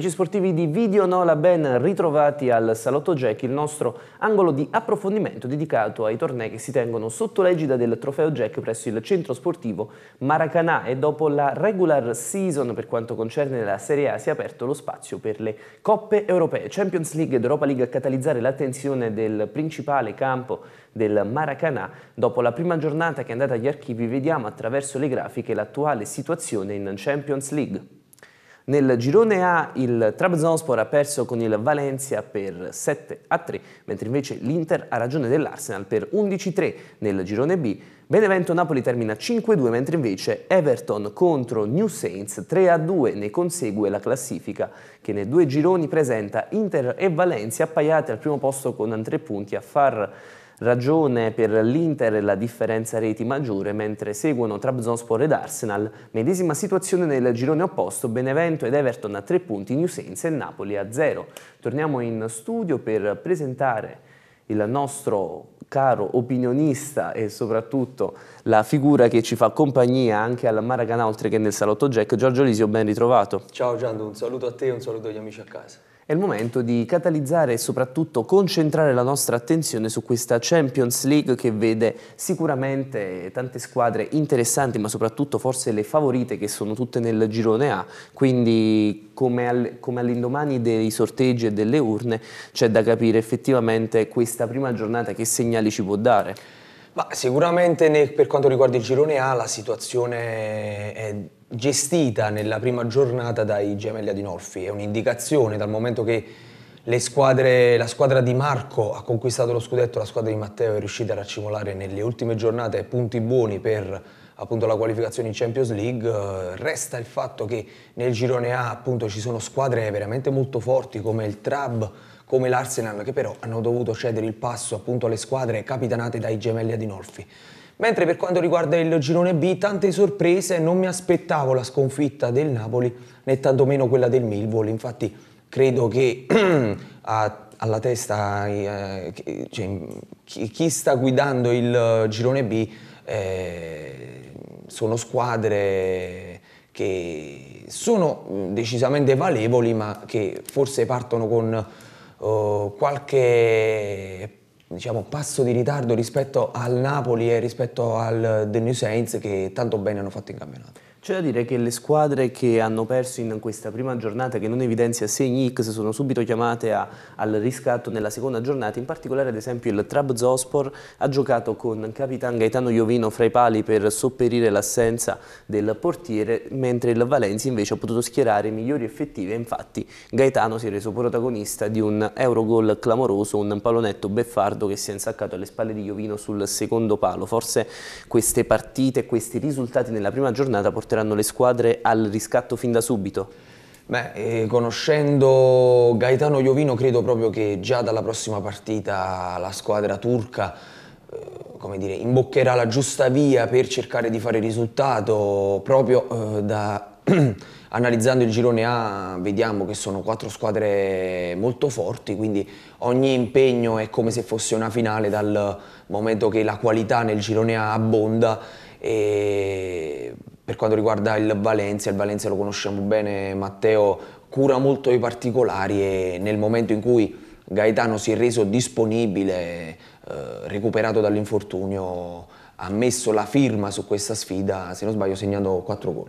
Amici sportivi di Video Nola, ben ritrovati al Salotto Jack, il nostro angolo di approfondimento dedicato ai tornei che si tengono sotto l'egida del Trofeo Jack presso il centro sportivo Maracanà e dopo la regular season per quanto concerne la Serie A si è aperto lo spazio per le coppe europee, Champions League ed Europa League a catalizzare l'attenzione del principale campo del Maracanà. Dopo la prima giornata che è andata agli archivi vediamo attraverso le grafiche l'attuale situazione in Champions League. Nel girone A il Trabzonspor ha perso con il Valencia per 7 a 3, mentre invece l'Inter ha ragione dell'Arsenal per 11 a 3 nel girone B. Benevento-Napoli termina 5-2, mentre invece Everton contro New Saints 3-2 ne consegue la classifica, che nei due gironi presenta Inter e Valencia appaiate al primo posto con 3 punti a far ragione per l'Inter la differenza reti maggiore, mentre seguono Trabzonspor ed Arsenal. Medesima situazione nel girone opposto, Benevento ed Everton a 3 punti, New Saints e Napoli a 0. Torniamo in studio per presentare il nostro caro opinionista e soprattutto la figura che ci fa compagnia anche al Maracanã oltre che nel Salotto Jack, Giorgio Lisio, ben ritrovato. Ciao Giando, un saluto a te e un saluto agli amici a casa. È il momento di catalizzare e soprattutto concentrare la nostra attenzione su questa Champions League che vede sicuramente tante squadre interessanti, ma soprattutto forse le favorite che sono tutte nel girone A. Quindi come, all'indomani dei sorteggi e delle urne c'è da capire effettivamente questa prima giornata che segnali ci può dare. Ma sicuramente per quanto riguarda il girone A la situazione è gestita nella prima giornata dai gemelli Adinolfi. È un'indicazione dal momento che Squadre, la squadra di Marco ha conquistato lo scudetto, la squadra di Matteo è riuscita a raccimolare nelle ultime giornate punti buoni per appunto, la qualificazione in Champions League. Resta il fatto che nel girone A appunto, ci sono squadre veramente molto forti come il Trab, come l'Arsenal, che però hanno dovuto cedere il passo appunto, alle squadre capitanate dai gemelli Adinolfi. Mentre per quanto riguarda il girone B, tante sorprese, non mi aspettavo la sconfitta del Napoli né tantomeno quella del Milvol, infatti credo che a, alla testa eh, cioè, chi, chi, sta guidando il girone B eh, sono squadre che sono mm, decisamente valevoli ma che forse partono con eh, qualche diciamo, passo di ritardo rispetto al Napoli e rispetto al The eh, New Saints che tanto bene hanno fatto in campionato. C'è da dire che le squadre che hanno perso in questa prima giornata, che non evidenzia segni X, sono subito chiamate a, al riscatto nella seconda giornata. In particolare, ad esempio, il Trabzospor ha giocato con capitan Gaetano Iovino fra i pali per sopperire l'assenza del portiere, mentre il Valencia invece ha potuto schierare i migliori effettivi. Infatti, Gaetano si è reso protagonista di un Eurogol clamoroso, un pallonetto beffardo che si è insaccato alle spalle di Iovino sul secondo palo. Forse queste partite, questi risultati nella prima giornata porteranno le squadre al riscatto fin da subito? Beh, eh, conoscendo Gaetano Iovino credo proprio che già dalla prossima partita la squadra turca eh, dire, imboccherà la giusta via per cercare di fare risultato proprio eh, da, analizzando il girone A vediamo che sono quattro squadre molto forti quindi ogni impegno è come se fosse una finale dal momento che la qualità nel girone A abbonda e per quanto riguarda il Valencia, il Valencia lo conosciamo bene, Matteo cura molto i particolari e nel momento in cui Gaetano si è reso disponibile, eh, recuperato dall'infortunio, ha messo la firma su questa sfida, se non sbaglio segnando 4 gol.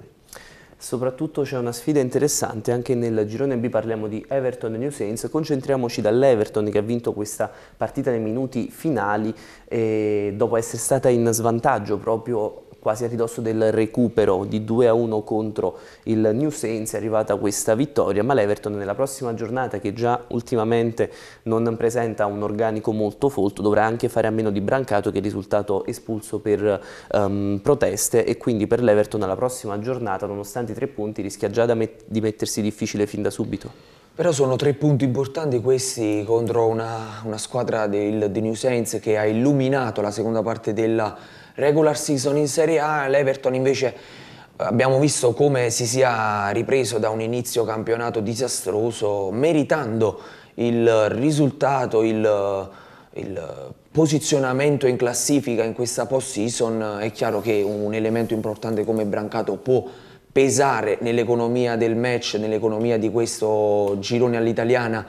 Soprattutto c'è una sfida interessante, anche nel girone B parliamo di Everton e New Saints, concentriamoci dall'Everton che ha vinto questa partita nei minuti finali e eh, dopo essere stata in svantaggio proprio quasi a ridosso del recupero di 2 a 1 contro il New Saints è arrivata questa vittoria, ma l'Everton nella prossima giornata che già ultimamente non presenta un organico molto folto dovrà anche fare a meno di Brancato che è risultato espulso per um, proteste e quindi per l'Everton alla prossima giornata nonostante i tre punti rischia già met di mettersi difficile fin da subito. Però sono tre punti importanti questi contro una, una squadra del, di New Saints che ha illuminato la seconda parte della regular season in Serie A, l'Everton invece eh, abbiamo visto come si sia ripreso da un inizio campionato disastroso, meritando il risultato, il, il posizionamento in classifica in questa post-season. È chiaro che un elemento importante come Brancato può pesare nell'economia del match, nell'economia di questo girone all'italiana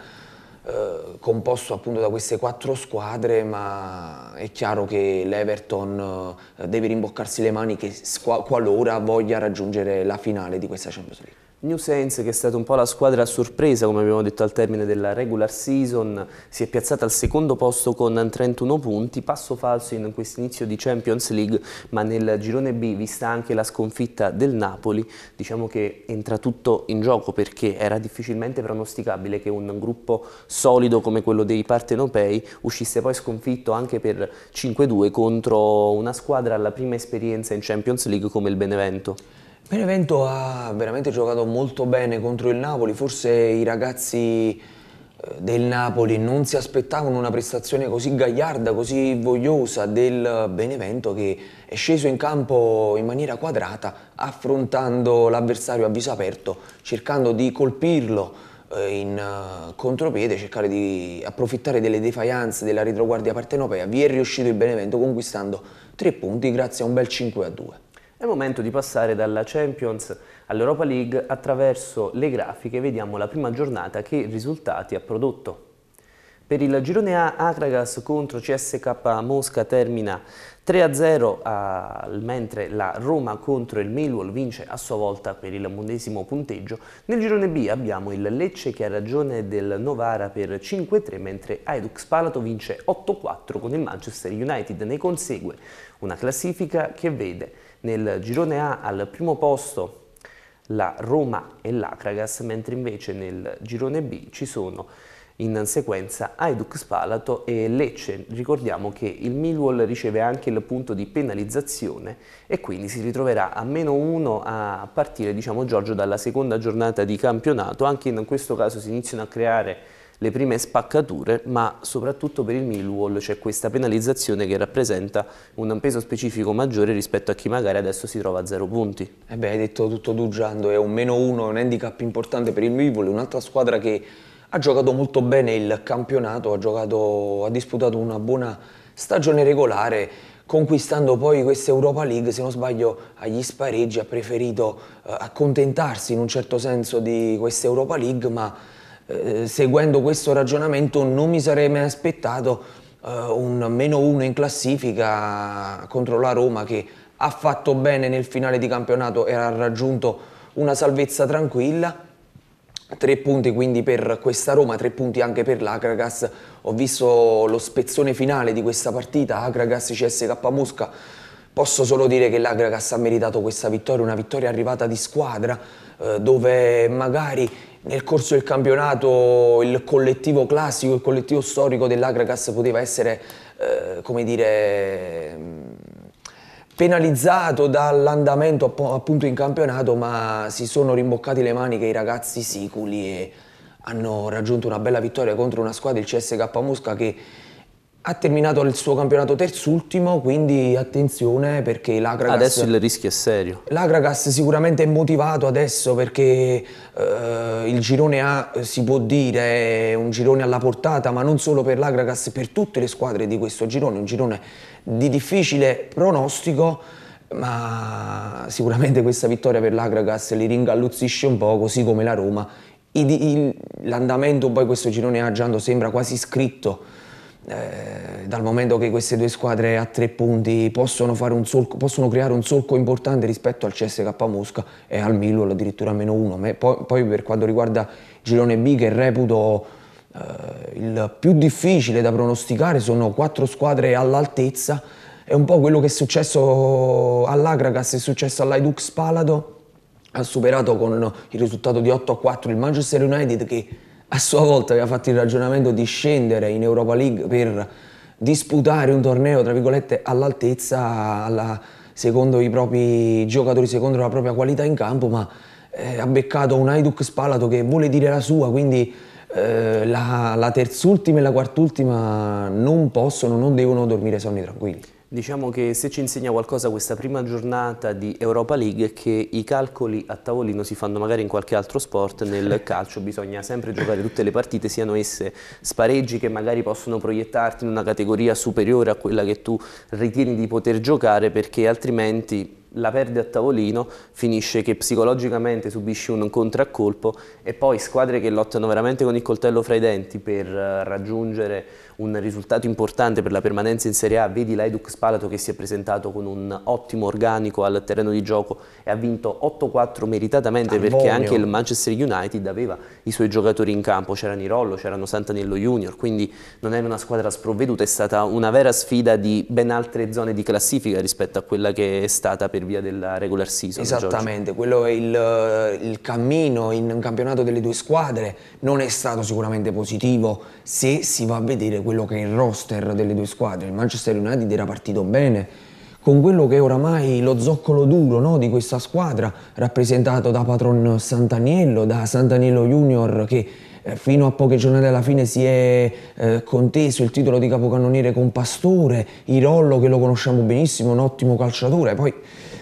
eh, composto appunto da queste quattro squadre, ma è chiaro che l'Everton eh, deve rimboccarsi le maniche qualora voglia raggiungere la finale di questa Champions League. New Saints che è stata un po' la squadra a sorpresa come abbiamo detto al termine della regular season si è piazzata al secondo posto con 31 punti passo falso in questo inizio di Champions League ma nel girone B vista anche la sconfitta del Napoli diciamo che entra tutto in gioco perché era difficilmente pronosticabile che un gruppo solido come quello dei partenopei uscisse poi sconfitto anche per 5-2 contro una squadra alla prima esperienza in Champions League come il Benevento Benevento ha veramente giocato molto bene contro il Napoli, forse i ragazzi eh, del Napoli non si aspettavano una prestazione così gagliarda, così vogliosa del Benevento che è sceso in campo in maniera quadrata affrontando l'avversario a viso aperto, cercando di colpirlo eh, in eh, contropiede, cercare di approfittare delle defaianze della retroguardia partenopea. Vi è riuscito il Benevento conquistando tre punti grazie a un bel 5 a 2. È il momento di passare dalla Champions all'Europa League attraverso le grafiche vediamo la prima giornata che risultati ha prodotto. Per il girone A Akragas contro CSK Mosca termina 3-0 mentre la Roma contro il Millwall vince a sua volta per il mondesimo punteggio. Nel girone B abbiamo il Lecce che ha ragione del Novara per 5-3 mentre Aedux Palato vince 8-4 con il Manchester United. Ne consegue una classifica che vede nel girone A al primo posto la Roma e l'Akragas, mentre invece nel girone B ci sono in sequenza Aiduk Spalato e Lecce. Ricordiamo che il Millwall riceve anche il punto di penalizzazione e quindi si ritroverà a meno 1 a partire, diciamo Giorgio, dalla seconda giornata di campionato. Anche in questo caso si iniziano a creare le prime spaccature, ma soprattutto per il Millwall c'è cioè questa penalizzazione che rappresenta un peso specifico maggiore rispetto a chi magari adesso si trova a zero punti. E eh beh, hai detto tutto tu Giando, è un meno uno, un handicap importante per il Millwall, un'altra squadra che ha giocato molto bene il campionato, ha, giocato, ha disputato una buona stagione regolare, conquistando poi questa Europa League, se non sbaglio agli spareggi ha preferito eh, accontentarsi in un certo senso di questa Europa League, ma eh, seguendo questo ragionamento non mi sarei mai aspettato eh, un meno uno in classifica contro la Roma che ha fatto bene nel finale di campionato e ha raggiunto una salvezza tranquilla. Tre punti quindi per questa Roma, tre punti anche per l'Akragas. Ho visto lo spezzone finale di questa partita, Akragas CSK Mosca. Posso solo dire che l'Akragas ha meritato questa vittoria, una vittoria arrivata di squadra, eh, dove magari nel corso del campionato il collettivo classico, il collettivo storico dell'Agragas poteva essere, eh, come dire, mm, penalizzato dall'andamento appunto in campionato, ma si sono rimboccati le maniche i ragazzi siculi e hanno raggiunto una bella vittoria contro una squadra, il CSK Mosca, che ha terminato il suo campionato terzultimo, quindi attenzione perché l'Agragas... Adesso il rischio è serio. L'Agragas sicuramente è motivato adesso perché eh, il girone A, eh, si può dire, è un girone alla portata, ma non solo per l'Agragas, per tutte le squadre di questo girone, un girone di difficile pronostico, ma sicuramente questa vittoria per l'Agragas li ringalluzzisce un po', così come la Roma. L'andamento poi questo girone A, Giando, sembra quasi scritto eh, dal momento che queste due squadre a tre punti possono, un solco, possono creare un solco importante rispetto al CSK Mosca e al Millwall addirittura meno uno. Poi, poi, per quanto riguarda Girone B che reputo eh, il più difficile da pronosticare sono quattro squadre all'altezza è un po' quello che è successo all'Agragas, è successo all'Aidux Palado ha superato con il risultato di 8 a 4 il Manchester United che a sua volta aveva fatto il ragionamento di scendere in Europa League per disputare un torneo, tra virgolette, all'altezza, alla, secondo i propri giocatori, secondo la propria qualità in campo, ma eh, ha beccato un Aiduk Spalato che vuole dire la sua, quindi eh, la, la terzultima e la quartultima non possono, non devono dormire sonni tranquilli. Diciamo che se ci insegna qualcosa questa prima giornata di Europa League è che i calcoli a tavolino si fanno magari in qualche altro sport, nel calcio bisogna sempre giocare tutte le partite, siano esse spareggi che magari possono proiettarti in una categoria superiore a quella che tu ritieni di poter giocare perché altrimenti la perde a tavolino, finisce che psicologicamente subisci un contraccolpo e poi squadre che lottano veramente con il coltello fra i denti per eh, raggiungere un risultato importante per la permanenza in Serie A, vedi l'Aiduc Spalato che si è presentato con un ottimo organico al terreno di gioco e ha vinto 8-4 meritatamente Ambonio. perché anche il Manchester United aveva i suoi giocatori in campo, c'era Nirollo, c'erano Santanello Junior, quindi non era una squadra sprovveduta, è stata una vera sfida di ben altre zone di classifica rispetto a quella che è stata per via della regular season. Esattamente, Giorgio. quello è il, eh, il cammino in un campionato delle due squadre, non è stato sicuramente positivo se si va a vedere quello quello che è il roster delle due squadre. Il Manchester United era partito bene, con quello che è oramai lo zoccolo duro no, di questa squadra, rappresentato da patron Sant'Aniello, da Sant'Aniello Junior che eh, fino a poche giornate alla fine si è eh, conteso il titolo di capocannoniere con Pastore, Irollo che lo conosciamo benissimo, un ottimo calciatore, poi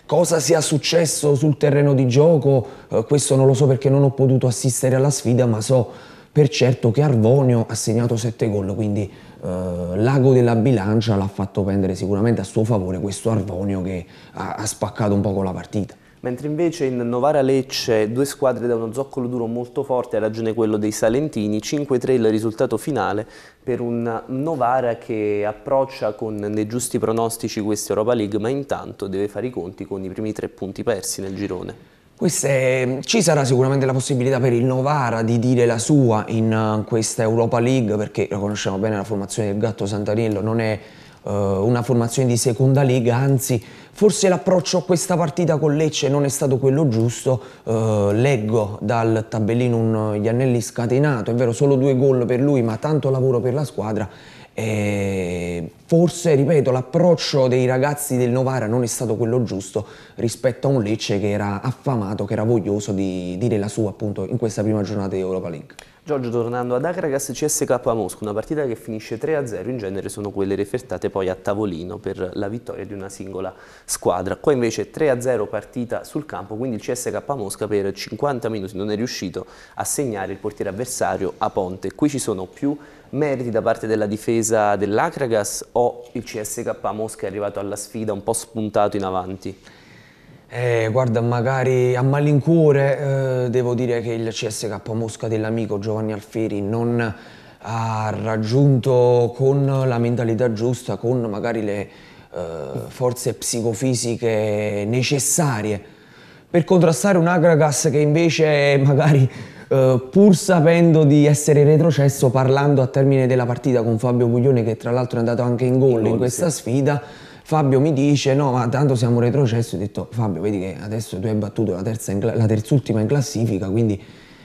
cosa sia successo sul terreno di gioco, eh, questo non lo so perché non ho potuto assistere alla sfida, ma so per certo che Arvonio ha segnato 7 gol, quindi eh, l'ago della bilancia l'ha fatto prendere sicuramente a suo favore questo Arvonio che ha, ha spaccato un poco la partita. Mentre invece in Novara Lecce due squadre da uno zoccolo duro molto forte, ha ragione quello dei Salentini, 5-3 il risultato finale per un Novara che approccia con dei giusti pronostici questa Europa League, ma intanto deve fare i conti con i primi tre punti persi nel girone. Queste, mm, ci sarà sicuramente la possibilità per il Novara di dire la sua in uh, questa Europa League perché lo conosciamo bene la formazione del Gatto Santarello non è eh, una formazione di seconda lega anzi forse l'approccio a questa partita con Lecce non è stato quello giusto eh, leggo dal tabellino un anelli scatenato è vero solo due gol per lui ma tanto lavoro per la squadra e forse, ripeto, l'approccio dei ragazzi del Novara non è stato quello giusto rispetto a un Lecce che era affamato, che era voglioso di dire la sua appunto in questa prima giornata di Europa League. Giorgio, tornando ad Acragas CSK Mosca, una partita che finisce 3-0, in genere sono quelle refertate poi a tavolino per la vittoria di una singola squadra. Qua invece 3-0 partita sul campo, quindi il CSK Mosca per 50 minuti non è riuscito a segnare il portiere avversario a Ponte. Qui ci sono più meriti da parte della difesa dell'Acragas o il CSK Mosca è arrivato alla sfida un po' spuntato in avanti? Eh, guarda, magari a malincuore eh, devo dire che il CSK Mosca dell'amico Giovanni Alfieri non ha raggiunto con la mentalità giusta, con magari le eh, forze psicofisiche necessarie per contrastare un Agragas che invece magari Uh, pur sapendo di essere retrocesso, parlando a termine della partita con Fabio Puglione che tra l'altro è andato anche in gol in questa sfida, Fabio mi dice no ma tanto siamo retrocessi, ho detto Fabio vedi che adesso tu hai battuto la, terza in la terzultima in classifica quindi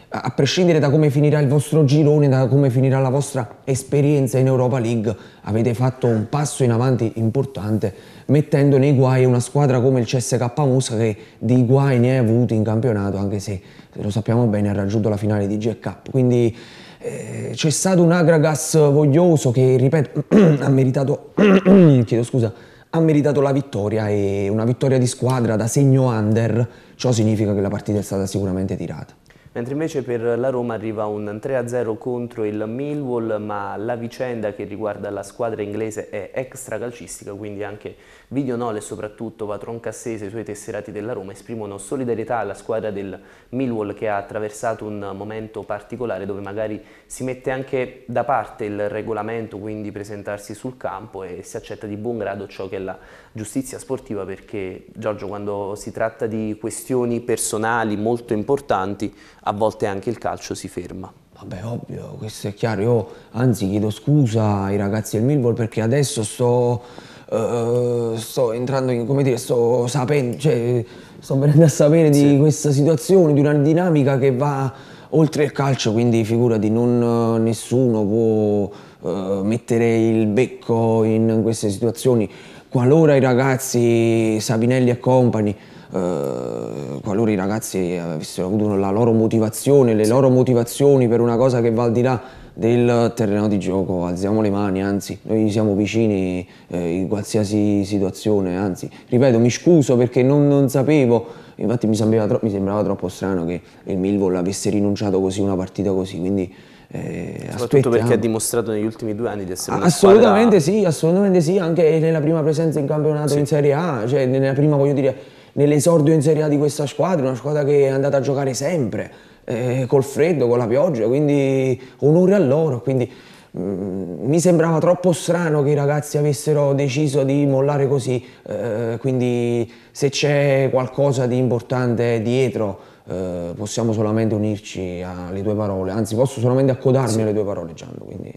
a prescindere da come finirà il vostro girone, da come finirà la vostra esperienza in Europa League, avete fatto un passo in avanti importante mettendo nei guai una squadra come il CSK Mosca che di guai ne ha avuti in campionato, anche se lo sappiamo bene ha raggiunto la finale di GK. Quindi eh, c'è stato un Agragas voglioso che, ripeto, ha meritato, chiedo scusa, ha meritato la vittoria e una vittoria di squadra da segno under, ciò significa che la partita è stata sicuramente tirata. Mentre invece per la Roma arriva un 3-0 contro il Millwall, ma la vicenda che riguarda la squadra inglese è extra calcistica, quindi anche Video Nole e soprattutto Patron Cassese e i suoi tesserati della Roma esprimono solidarietà alla squadra del Millwall che ha attraversato un momento particolare dove magari si mette anche da parte il regolamento, quindi presentarsi sul campo e si accetta di buon grado ciò che è la giustizia sportiva perché Giorgio quando si tratta di questioni personali molto importanti a volte anche il calcio si ferma. Vabbè, ovvio, questo è chiaro. Io anzi chiedo scusa ai ragazzi del Millwall perché adesso sto eh, sto entrando in, come dire, sto sapendo, cioè, sto venendo a sapere sì. di questa situazione, di una dinamica che va oltre il calcio, quindi figurati, non, eh, nessuno può uh, mettere il becco in queste situazioni. Qualora i ragazzi Sabinelli e compagni Uh, qualora i ragazzi avessero avuto la loro motivazione, le loro motivazioni per una cosa che va al di là del terreno di gioco, alziamo le mani, anzi, noi siamo vicini eh, in qualsiasi situazione, anzi, ripeto, mi scuso perché non, non sapevo, infatti mi sembrava, troppo, mi sembrava, troppo strano che il Millwall avesse rinunciato così una partita così, quindi eh, Soprattutto perché ha dimostrato negli ultimi due anni di essere una Assolutamente squadra... sì, assolutamente sì, anche nella prima presenza in campionato sì. in Serie A, cioè nella prima, voglio dire, nell'esordio in Serie A di questa squadra, una squadra che è andata a giocare sempre, eh, col freddo, con la pioggia, quindi onore a loro. Quindi mh, mm, mi sembrava troppo strano che i ragazzi avessero deciso di mollare così, eh, quindi se c'è qualcosa di importante dietro eh, possiamo solamente unirci alle tue parole, anzi posso solamente accodarmi sì. alle tue parole Gianlu. Quindi.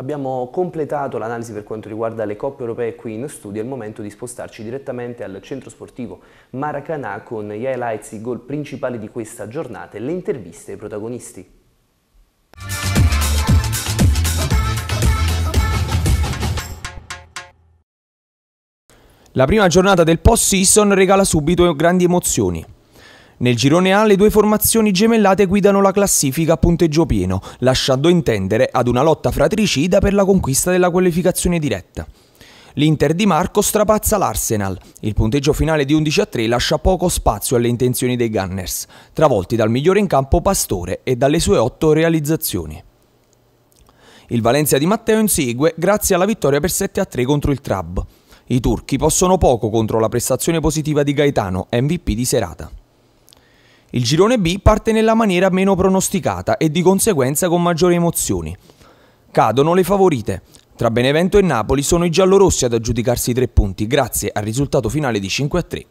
Abbiamo completato l'analisi per quanto riguarda le coppe europee qui in studio, è il momento di spostarci direttamente al centro sportivo Maracanà con gli highlights, i gol principali di questa giornata e le interviste ai protagonisti. La prima giornata del post-season regala subito grandi emozioni. Nel girone A le due formazioni gemellate guidano la classifica a punteggio pieno, lasciando intendere ad una lotta fratricida per la conquista della qualificazione diretta. L'Inter di Marco strapazza l'Arsenal. Il punteggio finale di 11 a 3 lascia poco spazio alle intenzioni dei Gunners, travolti dal migliore in campo Pastore e dalle sue otto realizzazioni. Il Valencia di Matteo insegue grazie alla vittoria per 7 a 3 contro il Trab. I turchi possono poco contro la prestazione positiva di Gaetano, MVP di serata. Il girone B parte nella maniera meno pronosticata e di conseguenza con maggiori emozioni. Cadono le favorite. Tra Benevento e Napoli sono i giallorossi ad aggiudicarsi i tre punti grazie al risultato finale di 5 3.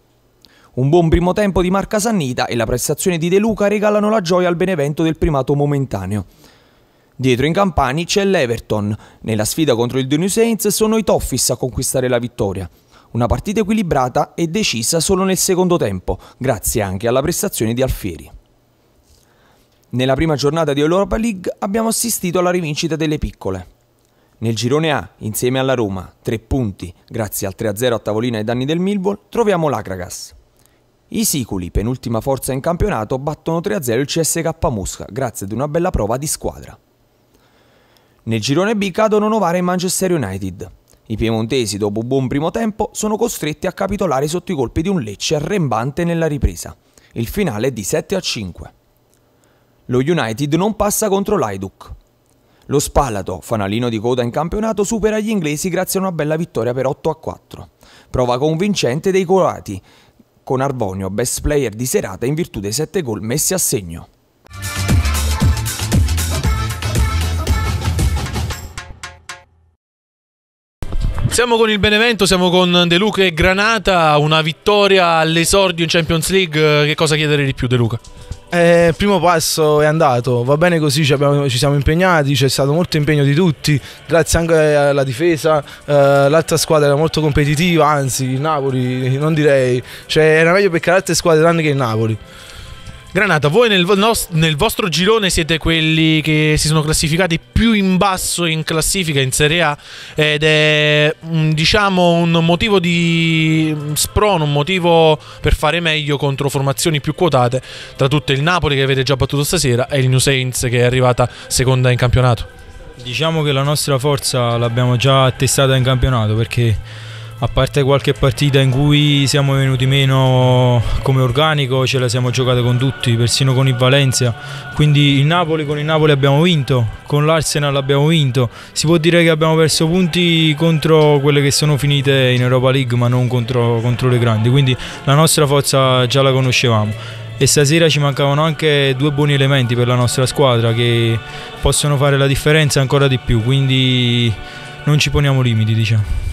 Un buon primo tempo di Marca Sannita e la prestazione di De Luca regalano la gioia al Benevento del primato momentaneo. Dietro in Campani c'è l'Everton. Nella sfida contro il The New Saints sono i Toffis a conquistare la vittoria. Una partita equilibrata e decisa solo nel secondo tempo, grazie anche alla prestazione di Alfieri. Nella prima giornata di Europa League abbiamo assistito alla rivincita delle piccole. Nel girone A, insieme alla Roma, 3 punti grazie al 3-0 a tavolina ai danni del Milbol, troviamo l'Akragas. I Siculi, penultima forza in campionato, battono 3-0 il CSK Mosca grazie ad una bella prova di squadra. Nel girone B cadono Novara e Manchester United. I piemontesi, dopo un buon primo tempo, sono costretti a capitolare sotto i colpi di un Lecce arrembante nella ripresa. Il finale è di 7 a 5. Lo United non passa contro l'Aiduc. Lo Spalato, fanalino di coda in campionato, supera gli inglesi grazie a una bella vittoria per 8 a 4. Prova convincente dei colati, con Arvonio, best player di serata in virtù dei 7 gol messi a segno. Siamo con il Benevento, siamo con De Luca e Granata, una vittoria all'esordio in Champions League, eh, che cosa chiedere di più De Luca? Eh, il primo passo è andato, va bene così, ci, abbiamo, ci siamo impegnati, c'è stato molto impegno di tutti, grazie anche alla difesa, eh, l'altra squadra era molto competitiva, anzi il Napoli non direi, cioè era meglio per le altre squadre tranne che il Napoli. Granata, voi nel, nel, vostro girone siete quelli che si sono classificati più in basso in classifica in Serie A ed è mm, diciamo un motivo di mm, sprono, un motivo per fare meglio contro formazioni più quotate tra tutte il Napoli che avete già battuto stasera e il New Saints che è arrivata seconda in campionato. Diciamo che la nostra forza l'abbiamo già attestata in campionato perché a parte qualche partita in cui siamo venuti meno come organico, ce la siamo giocata con tutti, persino con il Valencia. Quindi il Napoli con il Napoli abbiamo vinto, con l'Arsenal abbiamo vinto. Si può dire che abbiamo perso punti contro quelle che sono finite in Europa League, ma non contro, contro le grandi. Quindi la nostra forza già la conoscevamo e stasera ci mancavano anche due buoni elementi per la nostra squadra che possono fare la differenza ancora di più, quindi non ci poniamo limiti, diciamo.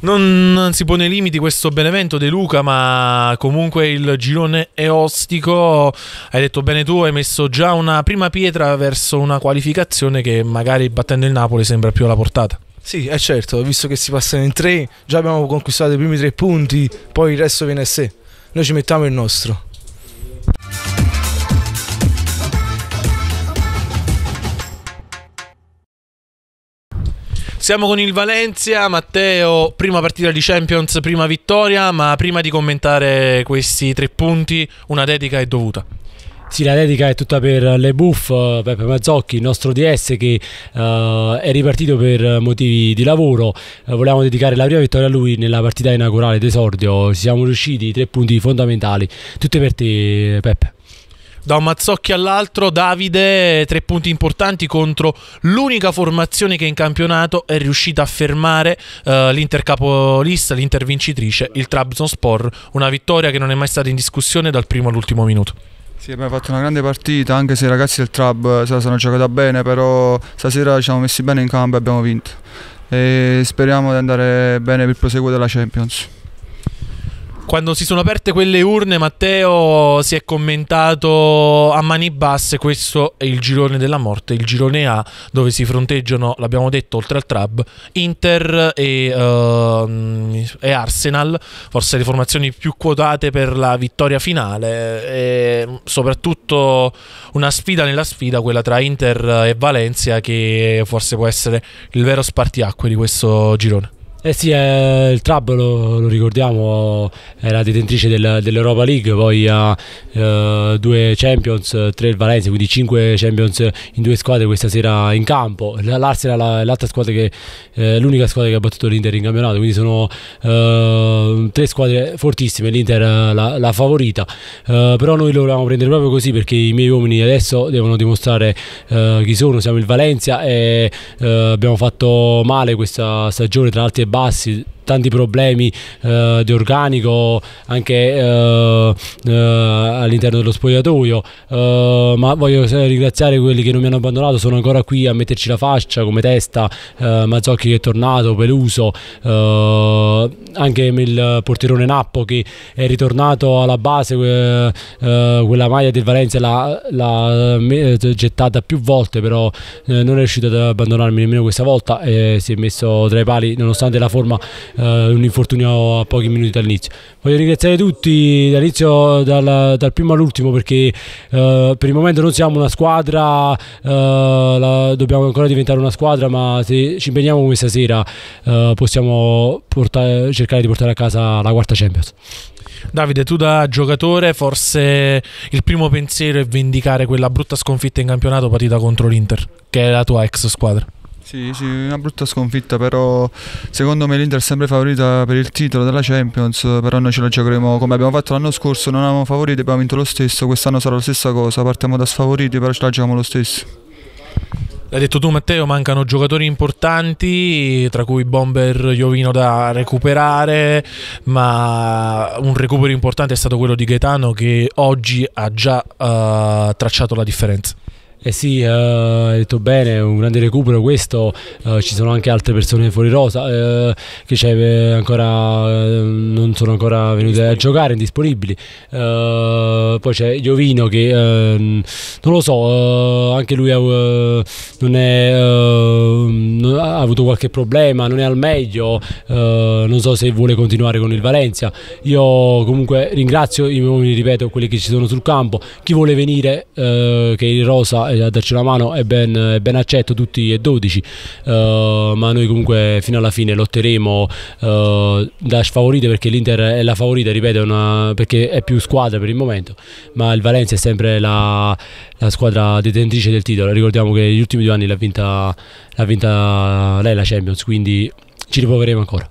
Non, non, si pone limiti questo Benevento De Luca, ma comunque il girone è ostico. Hai detto bene tu, hai messo già una prima pietra verso una qualificazione che magari battendo il Napoli sembra più alla portata. Sì, è certo, visto che si passano in tre, già abbiamo conquistato i primi tre punti, poi il resto viene a sé. Noi ci mettiamo il nostro. Iniziamo con il Valencia, Matteo, prima partita di Champions, prima vittoria, ma prima di commentare questi tre punti, una dedica è dovuta. Sì, la dedica è tutta per le buff, eh, Peppe Mazzocchi, il nostro DS che uh, è ripartito per motivi di lavoro. Uh, volevamo dedicare la prima vittoria a lui nella partita inaugurale d'esordio. Ci siamo riusciti, tre punti fondamentali. Tutte per te, Peppe. Da un mazzocchi all'altro, Davide, tre punti importanti contro l'unica formazione che in campionato è riuscita a fermare eh, l'intercapolista, l'intervincitrice, il Trabzonspor. Una vittoria che non è mai stata in discussione dal primo all'ultimo minuto. Sì, abbiamo fatto una grande partita, anche se i ragazzi del Trab si eh, sono giocati bene, però stasera ci siamo messi bene in campo e abbiamo vinto. E speriamo di andare bene per il proseguo della Champions. Quando si sono aperte quelle urne, Matteo si è commentato a mani basse. Questo è il girone della morte, il girone A, dove si fronteggiano, l'abbiamo detto, oltre al Trab, Inter e, uh, e Arsenal, forse le formazioni più quotate per la vittoria finale. E soprattutto una sfida nella sfida, quella tra Inter e Valencia, che forse può essere il vero spartiacque di questo girone. Eh sì, eh, il Trab lo, lo, ricordiamo, era detentrice del, dell'Europa League, poi ha eh, due Champions, tre il Valencia, quindi cinque Champions in due squadre questa sera in campo. L'Arsenal è l'altra squadra che, eh, l'unica squadra che ha battuto l'Inter in campionato, quindi sono eh, tre squadre fortissime, l'Inter eh, la, la favorita, eh, però noi lo volevamo prendere proprio così perché i miei uomini adesso devono dimostrare chi sono, siamo il Valencia e abbiamo fatto male questa stagione, tra l'altro base tanti problemi eh, di organico anche eh, eh, all'interno dello spogliatoio eh, ma voglio eh, ringraziare quelli che non mi hanno abbandonato sono ancora qui a metterci la faccia come testa eh, Mazzocchi che è tornato Peluso anche il portierone Nappo che è ritornato alla base quella maglia del Valencia l'ha, gettata più volte però non è riuscito ad abbandonarmi nemmeno questa volta si è messo tra i pali nonostante la forma eh, un infortunio a pochi minuti dall'inizio. Voglio ringraziare tutti dall'inizio, dal, dal, primo all'ultimo perché eh, per il momento non siamo una squadra, eh, la, dobbiamo ancora diventare una squadra ma se ci impegniamo come stasera eh, possiamo portare, cercare di portare a casa la quarta Champions. Davide, tu da giocatore forse il primo pensiero è vendicare quella brutta sconfitta in campionato patita contro l'Inter, che è la tua ex squadra. Sì, sì, una brutta sconfitta, però secondo me l'Inter è sempre favorita per il titolo della Champions, però noi ce la giocheremo come abbiamo fatto l'anno scorso, non avevamo favoriti, abbiamo vinto lo stesso, quest'anno sarà la stessa cosa, partiamo da sfavoriti, però ce la giochiamo lo stesso. L'hai detto tu Matteo, mancano giocatori importanti, tra cui Bomber Jovino da recuperare, ma un recupero importante è stato quello di Gaetano che oggi ha già uh, tracciato la differenza. Eh sì, eh, hai detto bene, un grande recupero questo, eh, ci sono anche altre persone fuori rosa eh, che eh, ancora, eh, non sono ancora venute a giocare, indisponibili. poi c'è Giovino che non lo so, anche lui ha, non è, non ha, avuto qualche problema, non è al meglio, non so se vuole continuare con il Valencia. Io comunque ringrazio i miei uomini, ripeto, quelli che ci sono sul campo, chi vuole venire, che il rosa a, darci una mano è ben, è ben accetto tutti e 12 uh, eh, ma noi comunque fino alla fine lotteremo uh, da sfavorite perché l'Inter è la favorita ripeto una, perché è più squadra per il momento ma il Valencia è sempre la, la squadra detentrice del titolo ricordiamo che negli ultimi due anni l'ha vinta, vinta lei la Champions quindi ci riproveremo ancora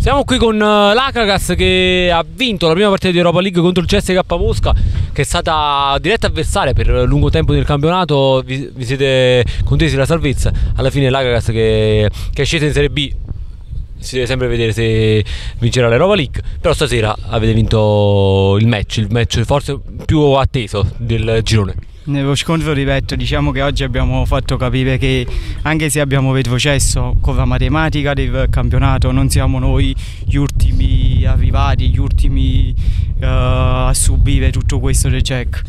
Siamo qui con eh, l'Akragas che ha vinto la prima partita di Europa League contro il CSK Mosca che è stata diretta avversaria per lungo tempo nel campionato, vi, vi siete contesi la salvezza, alla fine l'Akragas che, che è scesa in Serie B si deve sempre vedere se vincerà l'Europa League. Però stasera avete vinto il match, il match forse più atteso del girone nello scontro, ripeto, diciamo che oggi abbiamo fatto capire che anche se abbiamo retrocesso con la matematica del campionato, non siamo noi gli ultimi arrivati, gli ultimi uh, a subire tutto questo del check.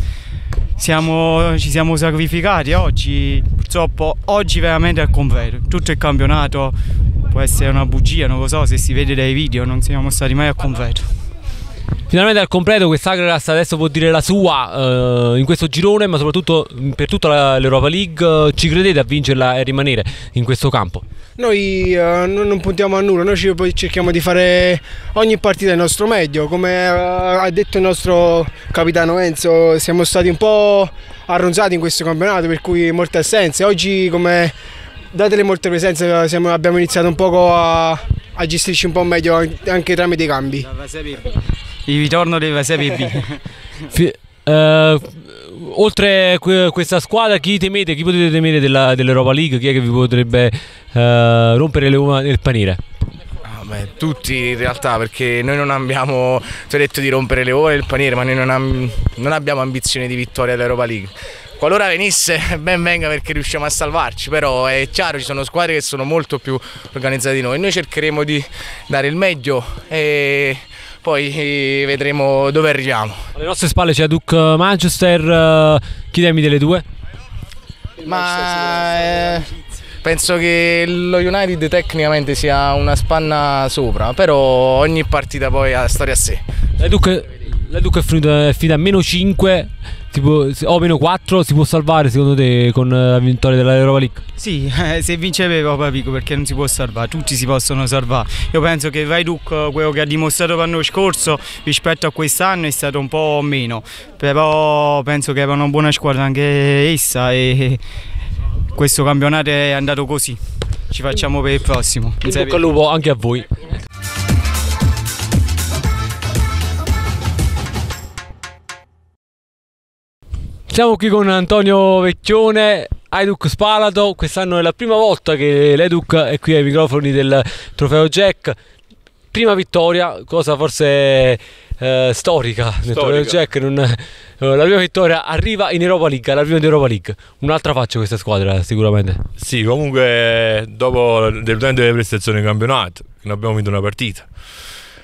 Siamo, ci siamo sacrificati oggi, purtroppo oggi veramente al completo, tutto il campionato può essere una bugia, non lo so, se si vede dai video non siamo stati mai a completo. Finalmente al completo quest'Agragas adesso può dire la sua eh, in questo girone, ma soprattutto mm, per tutta l'Europa League eh, ci credete a vincerla e rimanere in questo campo? Noi eh, non puntiamo a nulla, noi cerchiamo di fare ogni partita il nostro meglio, come ha detto il nostro capitano Enzo, siamo stati un po' arronzati in questo campionato, per cui molte assenze. Oggi come date le molte presenze siamo, abbiamo iniziato un po' a, a gestirci un po' meglio anche tramite i cambi il ritorno dei Vasepe B. Uh, oltre que questa squadra, chi temete? Chi potete temere dell'Europa League? Chi è che vi potrebbe uh, rompere le uova nel paniere? Ah, beh, tutti in realtà perché noi non abbiamo, ti ho detto di rompere le ore nel paniere ma noi non, am non abbiamo ambizioni di vittoria all'Europa League qualora venisse ben venga perché riusciamo a salvarci però è chiaro ci sono squadre che sono molto più organizzate di noi noi cercheremo di dare il meglio e poi eh, vedremo dove arriviamo. Alle nostre spalle c'è Duke Manchester, eh, chi temi delle due? Ma eh, penso che lo United tecnicamente sia una spanna sopra, però ogni partita poi ha storia a sé. La Duke, la Duke è finita a meno 5 Tipo, o meno 4 si può salvare secondo te con eh, la vittoria della Europa League? Sì, eh, se vince Europa Pico perché non si può salvare, tutti si possono salvare. Io penso che Vaiduk, quello che ha dimostrato l'anno scorso rispetto a quest'anno è stato un po' meno, però penso che era una buona squadra anche essa e questo campionato è andato così. Ci facciamo per il prossimo. In bocca al lupo anche a voi. Siamo qui con Antonio Vecchione, Educ Spalato, quest'anno è la prima volta che l'Educ è qui ai microfoni del trofeo Jack, prima vittoria, cosa forse eh, storica del trofeo Jack, non, eh, la prima vittoria arriva in Europa League, la prima di Europa League, un'altra faccia questa squadra sicuramente. Sì, comunque dopo deludente delle prestazioni in campionato, non abbiamo vinto una partita,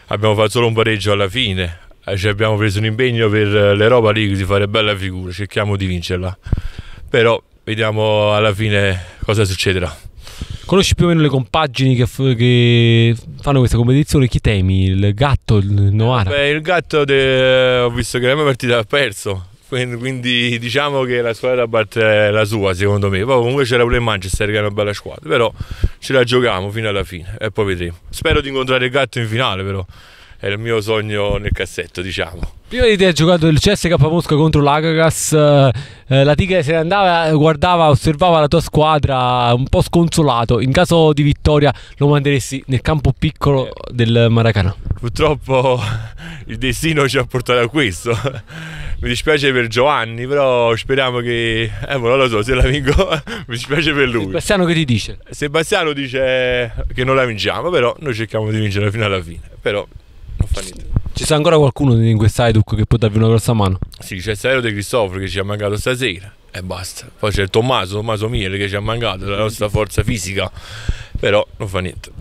abbiamo fatto solo un pareggio alla fine, cioè abbiamo preso un impegno per eh, l'Europa League di fare bella figura, cerchiamo di vincerla. Però vediamo alla fine cosa succederà. Conosci più o meno le compagini che, f- che fanno questa competizione? Chi temi? Il gatto, il Noara? Beh, il gatto de... ho visto che la mia partita ha perso. Quindi diciamo che la squadra parte la sua, secondo me. Poi comunque c'era pure il Manchester che è una bella squadra. Però ce la giochiamo fino alla fine e poi vedremo. Spero di incontrare il gatto in finale, però è il mio sogno nel cassetto, diciamo. Prima di te ha giocato il CSK Mosca contro l'Agagas, eh, la Tigre se ne andava, guardava, osservava la tua squadra un po' sconsolato, in caso di vittoria lo manderesti nel campo piccolo del Maracanã. Purtroppo il destino ci ha portato a questo, mi dispiace per Giovanni, però speriamo che, eh, non lo so, se la vinco mi dispiace per lui. Sebastiano che ti dice? Sebastiano dice che non la vinciamo, però noi cerchiamo di vincere fino alla fine, però fa niente. Ci sta ancora qualcuno in questa Educ che può darvi una grossa mano? Sì, c'è Saero De Cristoforo che ci ha mancato stasera e basta. Poi c'è Tommaso, Tommaso Miele che ci ha mancato, la nostra forza fisica, però non fa niente.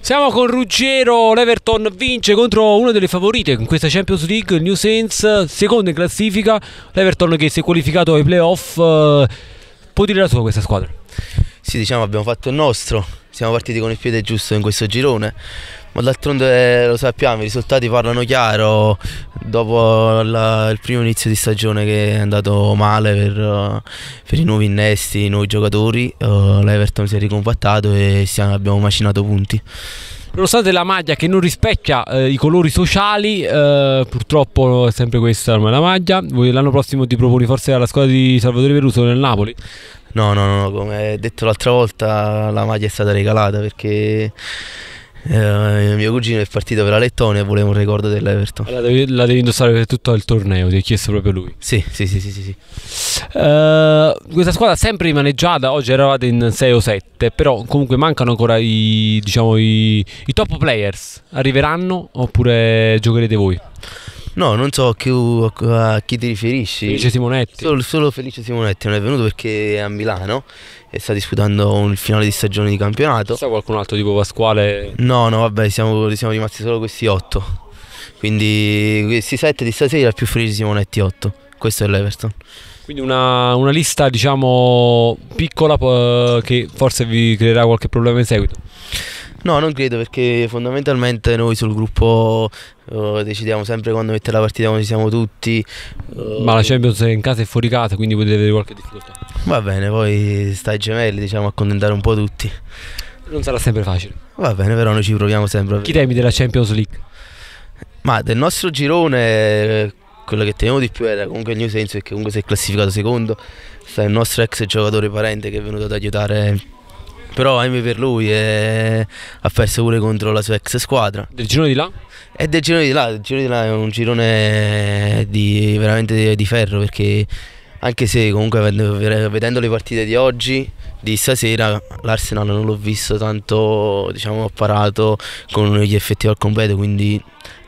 Siamo con Ruggero, l'Everton vince contro una delle favorite in questa Champions League, il New Saints, seconda in classifica, l'Everton che si è qualificato ai playoff, eh, può dire la sua questa squadra? sì, diciamo, abbiamo fatto il nostro, siamo partiti con il piede giusto in questo girone, ma d'altronde lo sappiamo, i risultati parlano chiaro dopo la, il primo inizio di stagione che è andato male per, per i nuovi innesti, i nuovi giocatori, eh, l'Everton si è ricompattato e siamo, abbiamo macinato punti nonostante la maglia che non rispecchia eh, i colori sociali, eh, purtroppo è sempre questa la maglia. L'anno prossimo ti proponi forse alla squadra di Salvatore Veruso nel Napoli? No, no, no, come detto l'altra volta la maglia è stata regalata perché eh, mio cugino è partito per la Lettonia e voleva un ricordo dell'Everton. La devi, la devi indossare per tutto il torneo, ti ha chiesto proprio lui. Sì, sì, sì, sì. sì, sì. Uh, questa squadra sempre rimaneggiata, oggi eravate in 6 o 7, però comunque mancano ancora i, diciamo, i, i top players. Arriveranno oppure giocherete voi? No, non so a chi, a chi ti riferisci. Felice Simonetti. Solo, solo, Felice Simonetti non è venuto perché è a Milano e sta disputando il finale di stagione di campionato. C'è qualcun altro tipo Pasquale? No, no, vabbè, siamo, siamo rimasti solo questi otto. Quindi questi sette di stasera più Felice Simonetti otto. Questo è l'Everton. Quindi una, una, lista diciamo piccola che forse vi creerà qualche problema in seguito. No, non credo perché fondamentalmente noi sul gruppo uh, decidiamo sempre quando mettere la partita, quando ci siamo tutti. Uh, Ma la Champions è in casa e fuori casa, quindi potete avere qualche difficoltà. Va bene, poi stai gemelli, diciamo, a contentare un po' tutti. Non sarà sempre facile. Va bene, però noi ci proviamo sempre. Chi temi della Champions League? Ma del nostro girone eh, quello che temevo di più era comunque il mio senso perché comunque si è classificato secondo, sta il nostro ex giocatore parente che è venuto ad aiutare però ahimè per lui eh, ha perso pure contro la sua ex squadra. Del girone di là? È del girone di là, il girone di là è un girone di, veramente di ferro perché anche se comunque vedendo le partite di oggi, di stasera, l'Arsenal non l'ho visto tanto, diciamo, parato con gli effettivi al completo, quindi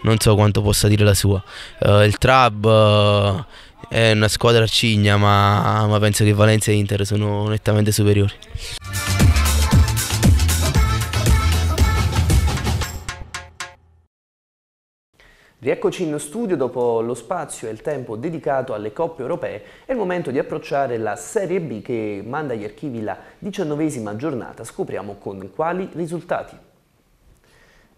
non so quanto possa dire la sua. Uh, il Trab uh, è una squadra arcigna, ma, ma penso che Valencia e Inter sono nettamente superiori. Rieccoci in studio dopo lo spazio e il tempo dedicato alle coppe europee, è il momento di approcciare la Serie B che manda agli archivi la diciannovesima giornata, scopriamo con quali risultati.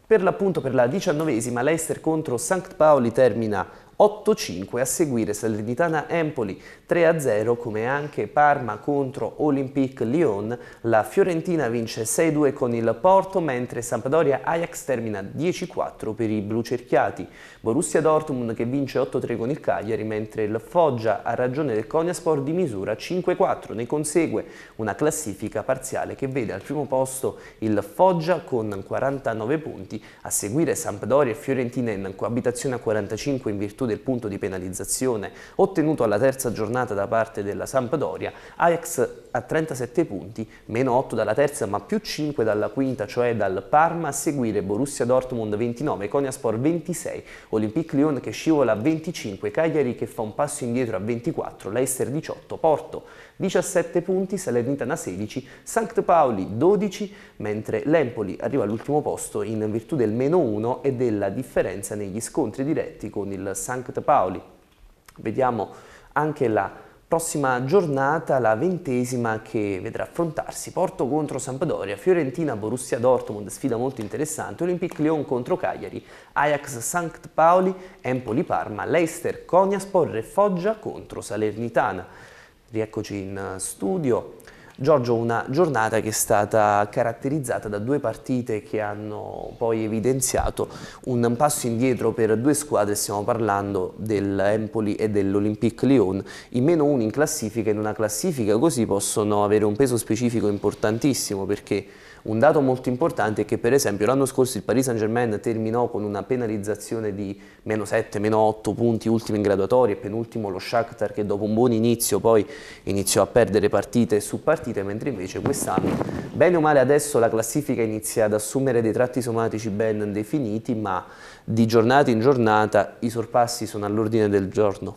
Per l'appunto per la diciannovesima l'Ester contro St. Pauli termina 8-5 a seguire Salernitana Empoli 3-0 come anche Parma contro Olympique Lyon, la Fiorentina vince 6-2 con il Porto mentre Sampdoria Ajax termina 10-4 per i blucerchiati, Borussia Dortmund che vince 8-3 con il Cagliari mentre il Foggia ha ragione del Coniasport di misura 5-4, ne consegue una classifica parziale che vede al primo posto il Foggia con 49 punti, a seguire Sampdoria e Fiorentina in coabitazione a 45 in virtù del punto di penalizzazione ottenuto alla terza giornata da parte della Sampdoria, Ajax a 37 punti, meno 8 dalla terza ma più 5 dalla quinta, cioè dal Parma, a seguire Borussia Dortmund 29, Coniaspor 26, Olympique Lyon che scivola a 25, Cagliari che fa un passo indietro a 24, Leicester 18, Porto 17 punti, Salernitana 16, Sankt Pauli 12, mentre l'Empoli arriva all'ultimo posto in virtù del meno 1 e della differenza negli scontri diretti con il Sankt Pauli. Vediamo anche la prossima giornata, la ventesima, che vedrà affrontarsi Porto contro Sampdoria, Fiorentina, Borussia Dortmund, sfida molto interessante, Olympique Lyon contro Cagliari, Ajax Sankt Pauli, Empoli Parma, Leicester, Cognaspor e Foggia contro Salernitana. Rieccoci in eh, studio Giorgio, una giornata che è stata caratterizzata da due partite che hanno poi evidenziato un passo indietro per due squadre, stiamo parlando dell'Empoli e dell'Olympique Lyon, in meno uno in classifica, in una classifica così possono avere un peso specifico importantissimo perché un dato molto importante è che per esempio l'anno scorso il Paris Saint Germain terminò con una penalizzazione di meno 7, meno 8 punti ultimo in graduatoria e penultimo lo Shakhtar che dopo un buon inizio poi iniziò a perdere partite su partite partite, mentre invece quest'anno, bene o male adesso la classifica inizia ad assumere dei tratti somatici ben definiti, ma di giornata in giornata i sorpassi sono all'ordine del giorno.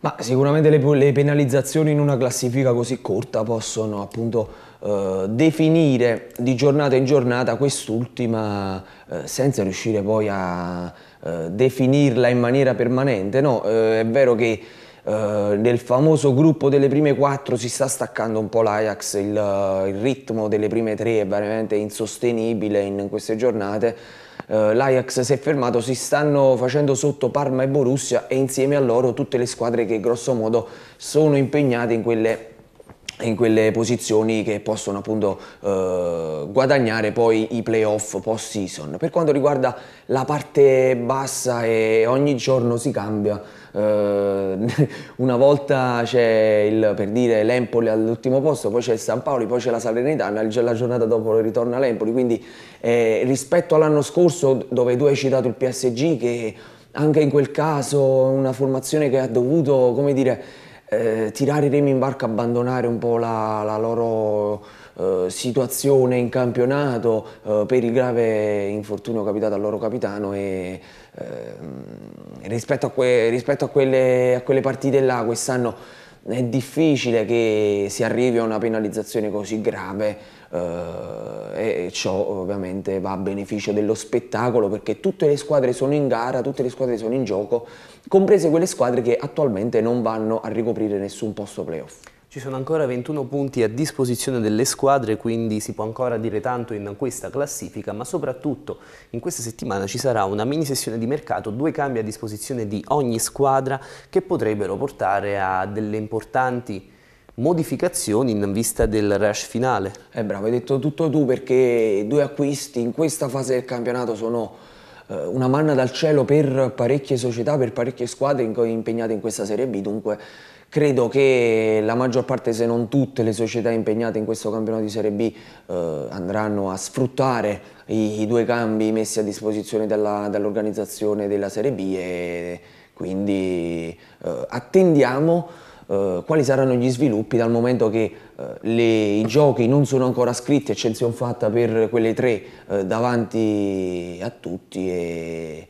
Ma sicuramente le, le, penalizzazioni in una classifica così corta possono appunto eh, definire di giornata in giornata quest'ultima eh, senza riuscire poi a eh, definirla in maniera permanente. No, eh, è vero che eh, nel famoso gruppo delle prime quattro si sta staccando un po' l'Ajax, il, eh, il, ritmo delle prime tre è veramente insostenibile in queste giornate. Uh, L'Ajax si è fermato, si stanno facendo sotto Parma e Borussia e insieme a loro tutte le squadre che grossomodo sono impegnate in quelle in quelle posizioni che possono appunto eh, guadagnare poi i playoff post season. Per quanto riguarda la parte bassa e ogni giorno si cambia eh, una volta c'è il, per dire l'Empoli all'ultimo posto, poi c'è il San Paolo, poi c'è la Salernitana, la giornata dopo ritorna l'Empoli, quindi eh, rispetto all'anno scorso dove tu hai citato il PSG che anche in quel caso una formazione che ha dovuto, come dire, eh, tirare i remi in barca, abbandonare un po' la, la loro eh, situazione in campionato eh, per il grave infortunio capitato al loro capitano e Ehm, rispetto, a, que rispetto a, quelle, a quelle partite là quest'anno è difficile che si arrivi a una penalizzazione così grave eh, e ciò ovviamente va a beneficio dello spettacolo perché tutte le squadre sono in gara, tutte le squadre sono in gioco, comprese quelle squadre che attualmente non vanno a ricoprire nessun posto playoff. Ci sono ancora 21 punti a disposizione delle squadre, quindi si può ancora dire tanto in questa classifica, ma soprattutto in questa settimana ci sarà una mini sessione di mercato, due cambi a disposizione di ogni squadra che potrebbero portare a delle importanti modificazioni in vista del rush finale. Eh bravo, hai detto tutto tu perché due acquisti in questa fase del campionato sono eh, una manna dal cielo per parecchie società, per parecchie squadre impegnate in questa Serie B, dunque Credo che la maggior parte, se non tutte, le società impegnate in questo campionato di Serie B eh, andranno a sfruttare i, i, due cambi messi a disposizione dall'organizzazione dall della Serie B e quindi eh, attendiamo eh, quali saranno gli sviluppi dal momento che eh, le, i giochi non sono ancora scritti, eccezione fatta per quelle tre eh, davanti a tutti e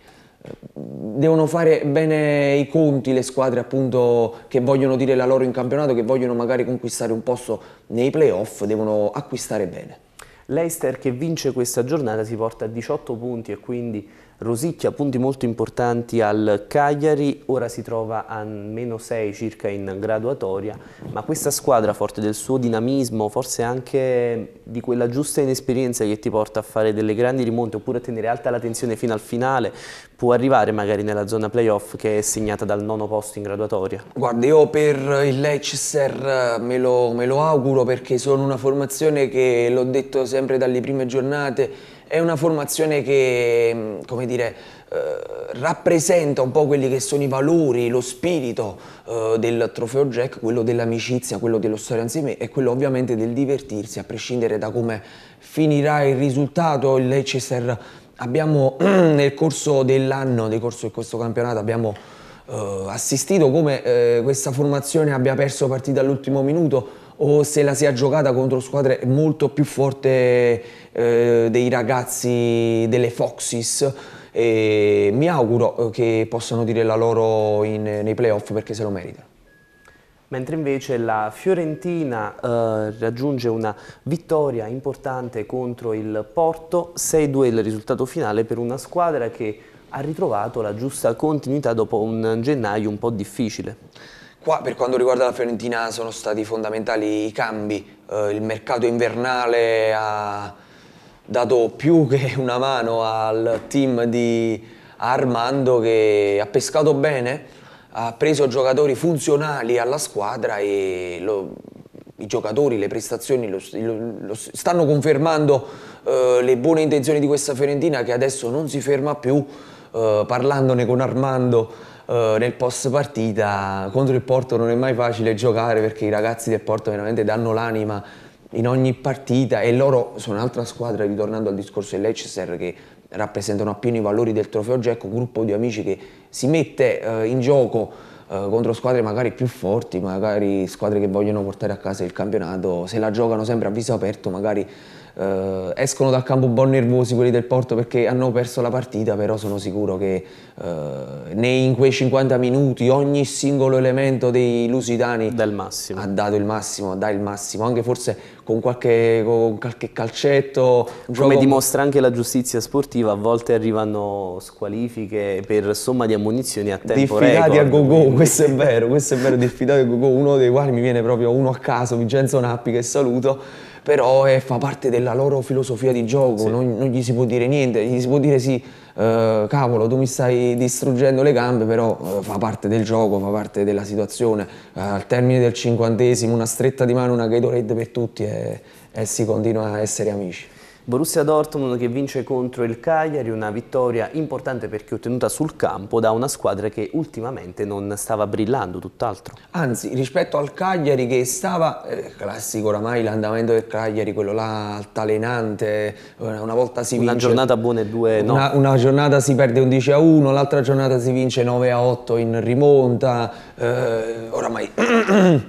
devono fare bene i conti le squadre appunto che vogliono dire la loro in campionato, che vogliono magari conquistare un posto nei playoff, devono acquistare bene. Leicester che vince questa giornata si porta a 18 punti e quindi rosicchia punti molto importanti al Cagliari, ora si trova a meno 6 circa in graduatoria, ma questa squadra forte del suo dinamismo, forse anche di quella giusta inesperienza che ti porta a fare delle grandi rimonte oppure a tenere alta la tensione fino al finale, può arrivare magari nella zona playoff che è segnata dal nono posto in graduatoria? Guarda, io per il Leicester eh, me lo, me lo auguro perché sono una formazione che l'ho detto sempre dalle prime giornate è una formazione che, mm, come dire, eh, rappresenta un po' quelli che sono i valori, lo spirito eh, del trofeo Jack, quello dell'amicizia, quello dello stare insieme e quello ovviamente del divertirsi, a prescindere da come finirà il risultato, il Leicester abbiamo nel corso dell'anno, nel corso di questo campionato, abbiamo eh, assistito come eh, questa formazione abbia perso partita all'ultimo minuto, o se la si è giocata contro squadre molto più forti eh, dei ragazzi delle Foxys e mi auguro eh, che possano dire la loro in, nei playoff perché se lo meritano. Mentre invece la Fiorentina eh, raggiunge una vittoria importante contro il Porto, 6-2 il risultato finale per una squadra che ha ritrovato la giusta continuità dopo un gennaio un po' difficile. Qua per quanto riguarda la Fiorentina sono stati fondamentali i cambi, eh, il mercato invernale ha dato più che una mano al team di Armando che ha pescato bene, ha preso giocatori funzionali alla squadra e lo, i giocatori, le prestazioni lo, lo, stanno confermando eh, le buone intenzioni di questa Fiorentina che adesso non si ferma più, eh, parlandone con Armando eh, nel post partita contro il Porto non è mai facile giocare perché i ragazzi del Porto veramente danno l'anima in ogni partita e loro sono un'altra squadra, ritornando al discorso del Leicester, che rappresentano appieno i valori del trofeo Gecco, gruppo di amici che si mette eh, in gioco eh, contro squadre magari più forti, magari squadre che vogliono portare a casa il campionato, se la giocano sempre a viso aperto, magari eh, escono dal campo un po' nervosi quelli del Porto perché hanno perso la partita, però sono sicuro che eh, nei, in quei 50 minuti ogni singolo elemento dei lusitani ha dato il massimo, dà il massimo, anche forse con qualche, con qualche calcetto. Come dimostra anche la giustizia sportiva, a volte arrivano squalifiche per somma di ammunizioni a tempo diffidati record. a Gogo, questo è vero, questo è vero, diffidati a Gogo, uno dei quali mi viene proprio uno a caso, Vincenzo Nappi che saluto, però eh, fa parte della loro filosofia di gioco, sì. non, non, gli si può dire niente, gli si può dire sì, eh, cavolo tu mi stai distruggendo le gambe, però eh, fa parte del gioco, fa parte della situazione, eh, al termine del cinquantesimo una stretta di mano, una Gatorade per tutti e, eh, e eh, si continua a essere amici. Borussia Dortmund che vince contro il Cagliari, una vittoria importante perché ottenuta sul campo da una squadra che ultimamente non stava brillando, tutt'altro. Anzi, rispetto al Cagliari che stava, eh, classico oramai l'andamento del Cagliari, quello là altalenante, eh, una volta si una vince... Una giornata buona e due no. Una, una giornata si perde 11 a 1, l'altra giornata si vince 9 a 8 in rimonta, eh, oramai...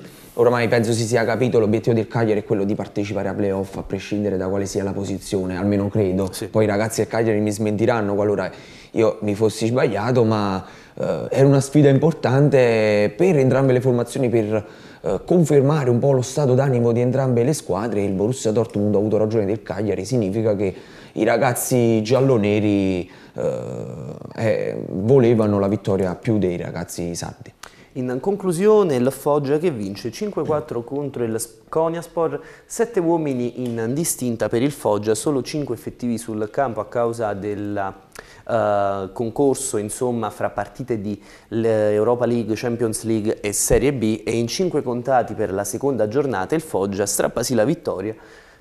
Ormai penso si sia capito, l'obiettivo del Cagliari è quello di partecipare a playoff a prescindere da quale sia la posizione, almeno credo. Sì. Poi i ragazzi del Cagliari mi smentiranno qualora io mi fossi sbagliato, ma eh, era una sfida importante per entrambe le formazioni, per eh, confermare un po' lo stato d'animo di entrambe le squadre. Il Borussia Dortmund ha avuto ragione del Cagliari, significa che i ragazzi gialloneri eh, eh volevano la vittoria più dei ragazzi sardi. In conclusione il Foggia che vince 5-4 mm. contro il Coniaspor, 7 uomini in distinta per il Foggia, solo 5 effettivi sul campo a causa del uh, concorso insomma, fra partite di Europa League, Champions League e Serie B e in 5 contati per la seconda giornata il Foggia strappasi la vittoria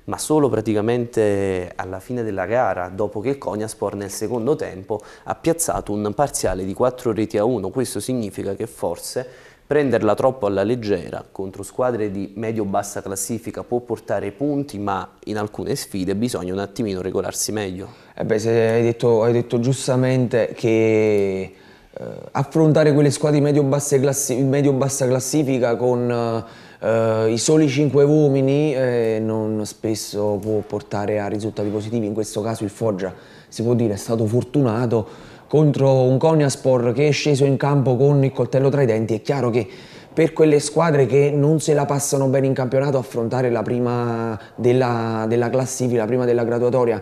ma solo praticamente alla fine della gara, dopo che il Cognaspor nel secondo tempo ha piazzato un parziale di 4 reti a 1. Questo significa che forse prenderla troppo alla leggera contro squadre di medio-bassa classifica può portare punti, ma in alcune sfide bisogna un attimino regolarsi meglio. Eh beh, hai, detto, hai detto giustamente che... Eh, affrontare quelle squadre di medio-bassa classifica, medio classifica con eh, eh, i soli cinque uomini eh, non spesso può portare a risultati positivi, in questo caso il Foggia si può dire è stato fortunato contro un Cognaspor che è sceso in campo con il coltello tra i denti, è chiaro che per quelle squadre che non se la passano bene in campionato affrontare la prima della, della classifica, la prima della graduatoria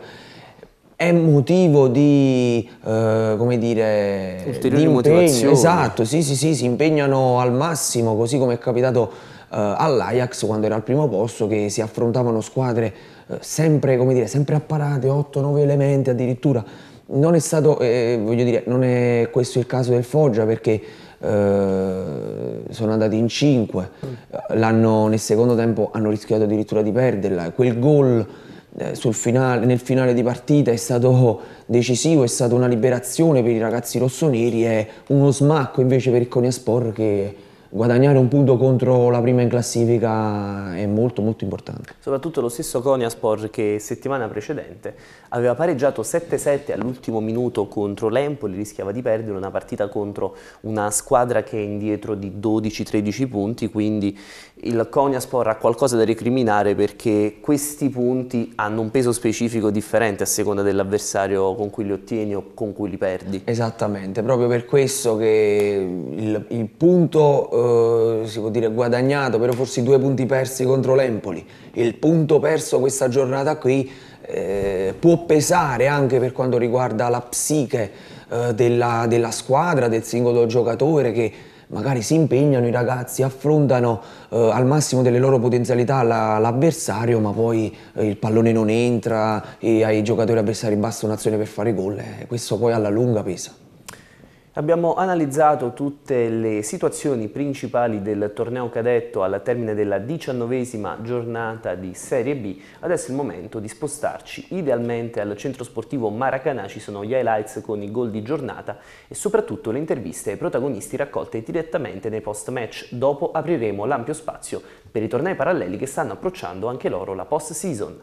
è motivo di, eh, come dire, ulteriori di impegno, Esatto, sì, sì, sì, si impegnano al massimo, così come è capitato eh, all'Ajax quando era al primo posto che si affrontavano squadre eh, sempre, come dire, sempre apparate, 8-9 elementi addirittura. Non è stato, eh, voglio dire, non è questo il caso del Foggia perché eh, sono andati in 5, l'hanno nel secondo tempo hanno rischiato addirittura di perderla, quel gol eh, finale, nel finale di partita è stato decisivo, è stata una liberazione per i ragazzi rossoneri è uno smacco invece per il Coniaspor che guadagnare un punto contro la prima in classifica è molto molto importante. Soprattutto lo stesso Coniaspor che settimana precedente aveva pareggiato 7-7 all'ultimo minuto contro l'Empoli, rischiava di perdere una partita contro una squadra che è indietro di 12-13 punti, quindi il Coniaspor ha qualcosa da recriminare perché questi punti hanno un peso specifico differente a seconda dell'avversario con cui li ottieni o con cui li perdi. Esattamente, proprio per questo che il, il punto eh, si può dire guadagnato, però forse i due punti persi contro l'Empoli, il punto perso questa giornata qui eh, può pesare anche per quanto riguarda la psiche eh, della, della squadra, del singolo giocatore che magari si impegnano i ragazzi, affrontano eh, al massimo delle loro potenzialità la, l'avversario, ma poi eh, il pallone non entra e ai giocatori avversari basta un'azione per fare gol e eh, questo poi alla lunga pesa. Abbiamo analizzato tutte le situazioni principali del torneo cadetto alla termine della diciannovesima giornata di Serie B. Adesso è il momento di spostarci idealmente al centro sportivo Maracanà. Ci sono gli highlights con i gol di giornata e soprattutto le interviste ai protagonisti raccolte direttamente nei post-match. Dopo apriremo l'ampio spazio per i tornei paralleli che stanno approcciando anche loro la post-season.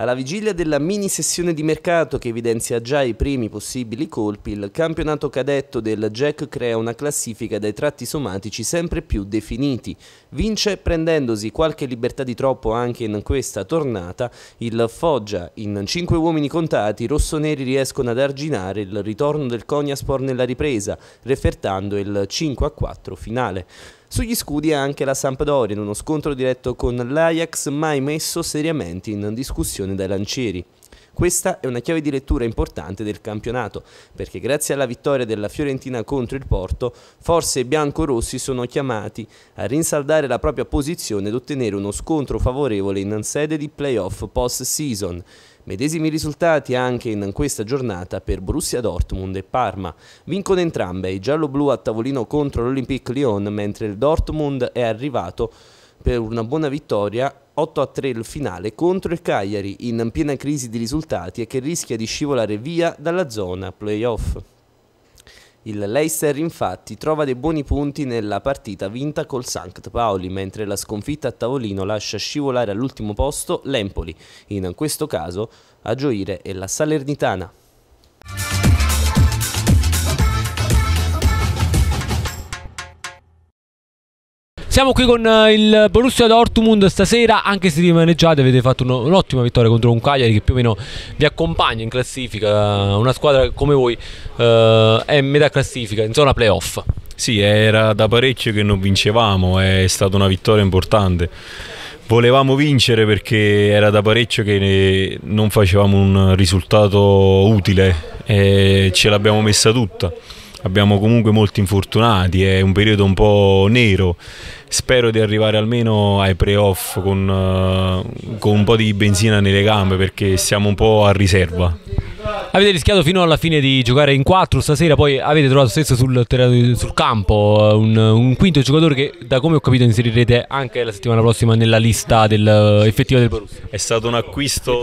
Alla vigilia della mini sessione di mercato che evidenzia già i primi possibili colpi, il campionato cadetto del Jack crea una classifica dai tratti somatici sempre più definiti. Vince prendendosi qualche libertà di troppo anche in questa tornata il Foggia. In cinque uomini contati i rossoneri riescono ad arginare il ritorno del Cognaspor nella ripresa, refertando il 5-4 finale. Sugli scudi anche la Sampdoria in uno scontro diretto con l'Ajax mai messo seriamente in discussione dai lancieri. Questa è una chiave di lettura importante del campionato, perché grazie alla vittoria della Fiorentina contro il Porto, forse i biancorossi sono chiamati a rinsaldare la propria posizione ed ottenere uno scontro favorevole in sede di playoff post-season. Medesimi risultati anche in questa giornata per Borussia Dortmund e Parma. Vincono entrambe i giallo-blu a tavolino contro l'Olympique Lyon, mentre il Dortmund è arrivato per una buona vittoria 8 3 il finale contro il Cagliari in piena crisi di risultati e che rischia di scivolare via dalla zona playoff. Il Leicester infatti trova dei buoni punti nella partita vinta col Sankt Pauli, mentre la sconfitta a tavolino lascia scivolare all'ultimo posto l'Empoli, in questo caso a Gioire è la Salernitana. Siamo qui con eh, il Borussia Dortmund stasera, anche se rimaneggiate avete fatto un'ottima vittoria contro un Cagliari che più o meno vi accompagna in classifica, una squadra come voi eh, è in metà classifica, in zona playoff. Sì, era da parecchio che non vincevamo, è stata una vittoria importante. Volevamo vincere perché era da parecchio che eh, non facevamo un risultato utile e ce l'abbiamo messa tutta abbiamo comunque molti infortunati, è un periodo un po' nero. Spero di arrivare almeno ai playoff con, eh, con un po' di benzina nelle gambe perché siamo un po' a riserva. Avete rischiato fino alla fine di giocare in 4 stasera, poi avete trovato stesso sul, sul campo eh, un, un, quinto giocatore che da come ho capito inserirete anche la settimana prossima nella lista del, eh, effettiva del Borussia. È stato un acquisto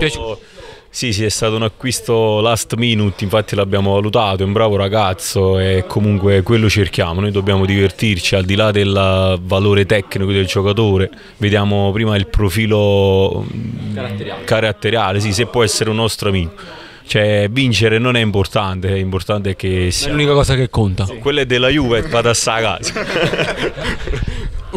sì, sì, è stato un acquisto last minute, infatti l'abbiamo valutato, è un bravo ragazzo e comunque quello cerchiamo, noi dobbiamo divertirci al di là del valore tecnico del giocatore, vediamo prima il profilo mm, caratteriale, caratteriale sì, se può essere un nostro amico. Cioè, vincere non è importante, è importante che sia... È l'unica cosa che conta. Sì. Quella è della Juve, vada a sta casa.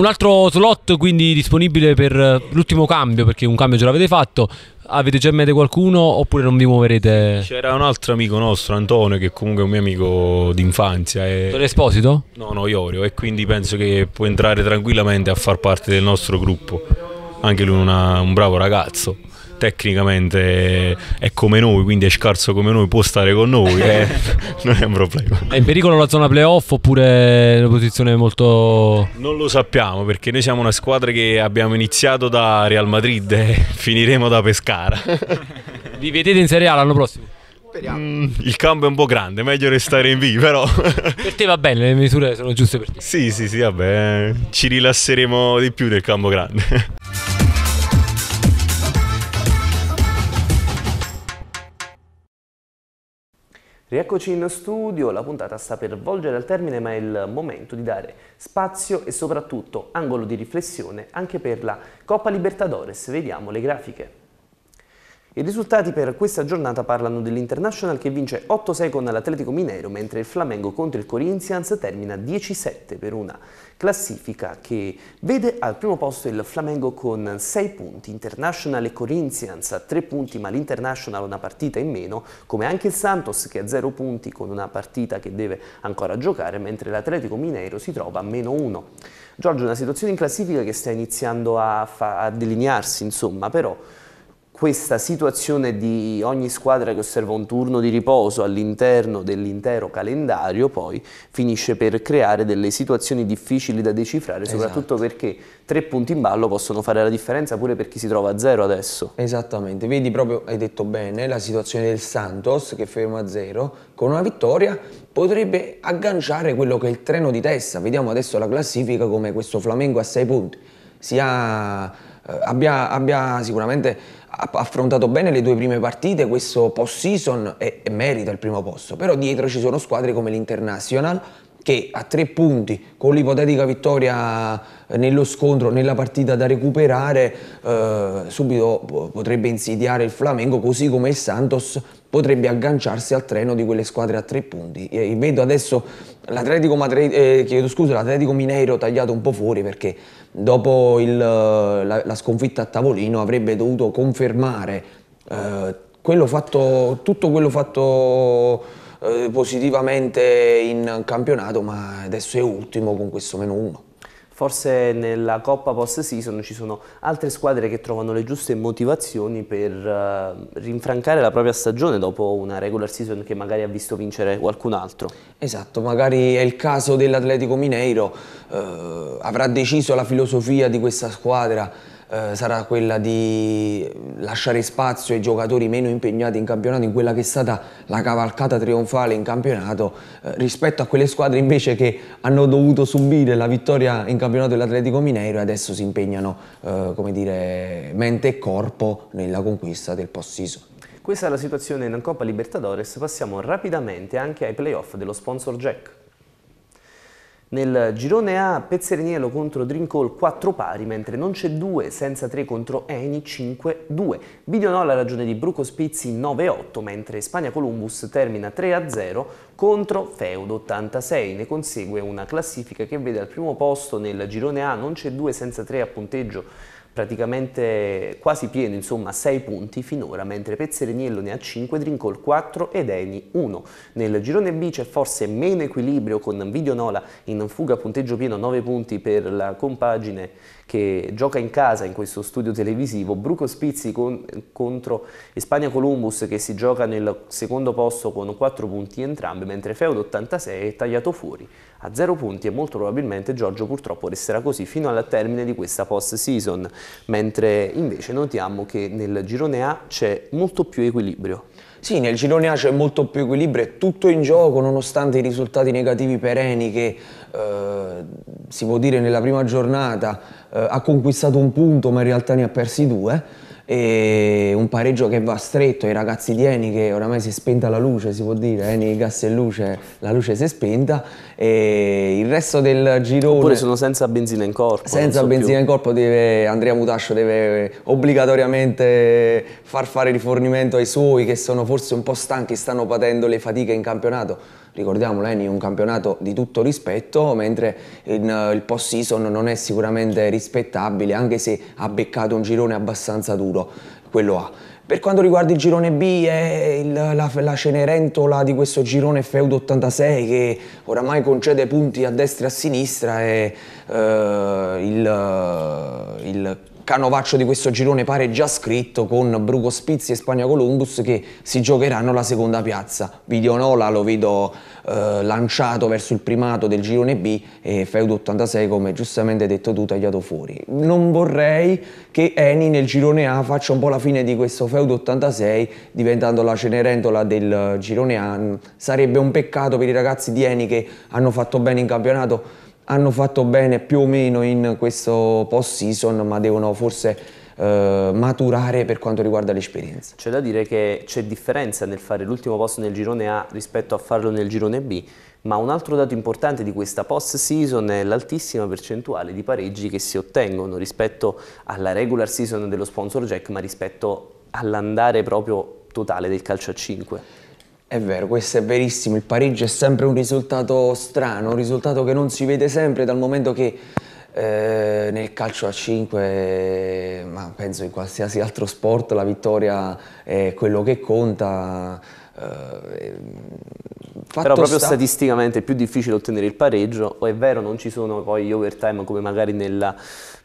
un altro slot quindi disponibile per eh, l'ultimo cambio, perché un cambio ce l'avete fatto. Avete già in mente qualcuno oppure non vi muoverete? C'era un altro amico nostro, Antonio, che comunque è un mio amico d'infanzia. Eh. E... L'esposito? No, no, Iorio, e quindi penso che può entrare tranquillamente a far parte del nostro gruppo. Anche lui è un bravo ragazzo tecnicamente è come noi, quindi è scarso come noi, può stare con noi, eh, non è un problema. È in pericolo la zona playoff oppure una posizione molto... Non lo sappiamo perché noi siamo una squadra che abbiamo iniziato da Real Madrid e eh. finiremo da Pescara. Vi vedete in Serie A l'anno prossimo? Mm, il campo è un po' grande, meglio restare in B, però. per te va bene, le misure sono giuste per te. Sì, sì, sì, vabbè, eh. ci rilasseremo di più nel campo grande. Rieccoci in studio, la puntata sta per volgere al termine ma è il momento di dare spazio e soprattutto angolo di riflessione anche per la Coppa Libertadores. Vediamo le grafiche. I risultati per questa giornata parlano dell'International che vince 8-6 con l'Atletico Mineiro, mentre il Flamengo contro il Corinthians termina 10-7 per una classifica che vede al primo posto il Flamengo con 6 punti, International e Corinthians a 3 punti, ma l'International una partita in meno, come anche il Santos che ha 0 punti con una partita che deve ancora giocare, mentre l'Atletico Mineiro si trova a meno 1. Giorgio, una situazione in classifica che sta iniziando a, a delinearsi, insomma, però questa situazione di ogni squadra che osserva un turno di riposo all'interno dell'intero calendario poi finisce per creare delle situazioni difficili da decifrare, esatto. soprattutto perché tre punti in ballo possono fare la differenza pure per chi si trova a zero adesso. Esattamente, vedi proprio, hai detto bene, la situazione del Santos che ferma a zero, con una vittoria potrebbe agganciare quello che è il treno di testa. Vediamo adesso la classifica come questo Flamengo a 6 punti. Sia, eh, abbia, abbia sicuramente affrontato bene le due prime partite, questo post-season e, merita il primo posto, però dietro ci sono squadre come l'International che a tre punti con l'ipotetica vittoria eh, nello scontro, nella partita da recuperare, eh, subito potrebbe insidiare il Flamengo, così come il Santos potrebbe agganciarsi al treno di quelle squadre a tre punti. E vedo adesso l'Atletico, Madre, eh, scusa, l'Atletico Mineiro tagliato un po' fuori perché dopo il, eh, la, la, sconfitta a tavolino avrebbe dovuto confermare eh, quello fatto, tutto quello fatto eh, positivamente in campionato, ma adesso è ultimo con questo meno uno forse nella Coppa Post Season ci sono altre squadre che trovano le giuste motivazioni per uh, rinfrancare la propria stagione dopo una regular season che magari ha visto vincere qualcun altro. Esatto, magari è il caso dell'Atletico Mineiro, uh, avrà deciso la filosofia di questa squadra eh, sarà quella di lasciare spazio ai giocatori meno impegnati in campionato, in quella che è stata la cavalcata trionfale in campionato, eh, rispetto a quelle squadre invece che hanno dovuto subire la vittoria in campionato dell'Atletico Mineiro e adesso si impegnano, eh, come dire, mente e corpo nella conquista del post-season. Questa è la situazione in Coppa Libertadores, passiamo rapidamente anche ai playoff dello sponsor Jack. Nel girone A Pezzeriniello contro Drinkall 4 pari, mentre non c'è 2 senza 3 contro Eni 5-2. alla ragione di Bruco Spizzi 9-8, mentre Spagna Columbus termina 3-0 contro Feudo 86. Ne consegue una classifica che vede al primo posto nel girone A non c'è 2 senza 3 a punteggio praticamente quasi pieno, insomma 6 punti finora, mentre Pezzeregnello ne ha 5, Drincol 4 ed Eni 1. Nel girone B c'è forse meno equilibrio con Nola in fuga punteggio pieno 9 punti per la compagine che gioca in casa in questo studio televisivo, Bruco Spizzi con, contro Espagna Columbus che si gioca nel secondo posto con 4 punti entrambi, mentre Feudo 86 è tagliato fuori a 0 punti e molto probabilmente Giorgio purtroppo resterà così fino al termine di questa post season, mentre invece notiamo che nel girone A c'è molto più equilibrio. Sì, nel girone A c'è molto più equilibrio, è tutto in gioco nonostante i risultati negativi pereni che eh, si può dire nella prima giornata eh, ha conquistato un punto ma in realtà ne ha persi due e un pareggio che va stretto, ai ragazzi di Eni che oramai si è spenta la luce, si può dire, Eni eh, gas e luce, la luce si è spenta e il resto del girone... Oppure sono senza benzina in corpo. Senza so benzina più. in corpo deve, Andrea Mutascio deve eh, obbligatoriamente far fare rifornimento ai suoi che sono forse un po' stanchi, stanno patendo le fatiche in campionato ricordiamolo, è un campionato di tutto rispetto, mentre in, uh, il post-season non è sicuramente rispettabile, anche se ha beccato un girone abbastanza duro, quello A. Per quanto riguarda il girone B, è il, la, la, Cenerentola di questo girone Feudo 86 che oramai concede punti a destra e a sinistra e uh, il, eh, il Canovaccio di questo girone pare già scritto con Bruco Spizzi e Spagna Columbus che si giocheranno la seconda piazza. Video Nola lo vedo eh, lanciato verso il primato del girone B e Feudo 86 come giustamente detto tu tagliato fuori. Non vorrei che Eni nel girone A faccia un po' la fine di questo Feudo 86 diventando la Cenerentola del girone A. Sarebbe un peccato per i ragazzi di Eni che hanno fatto bene in campionato hanno fatto bene più o meno in questo post season ma devono forse eh, maturare per quanto riguarda l'esperienza. C'è da dire che c'è differenza nel fare l'ultimo posto nel girone A rispetto a farlo nel girone B, ma un altro dato importante di questa post season è l'altissima percentuale di pareggi che si ottengono rispetto alla regular season dello sponsor Jack, ma rispetto all'andare proprio totale del calcio a 5. È vero, questo è verissimo, il pareggio è sempre un risultato strano, un risultato che non si vede sempre dal momento che eh, nel calcio a 5, ma penso in qualsiasi altro sport, la vittoria è quello che conta. Eh, ehm, Però proprio sta... statisticamente è più difficile ottenere il pareggio, o è vero non ci sono poi gli overtime come magari nella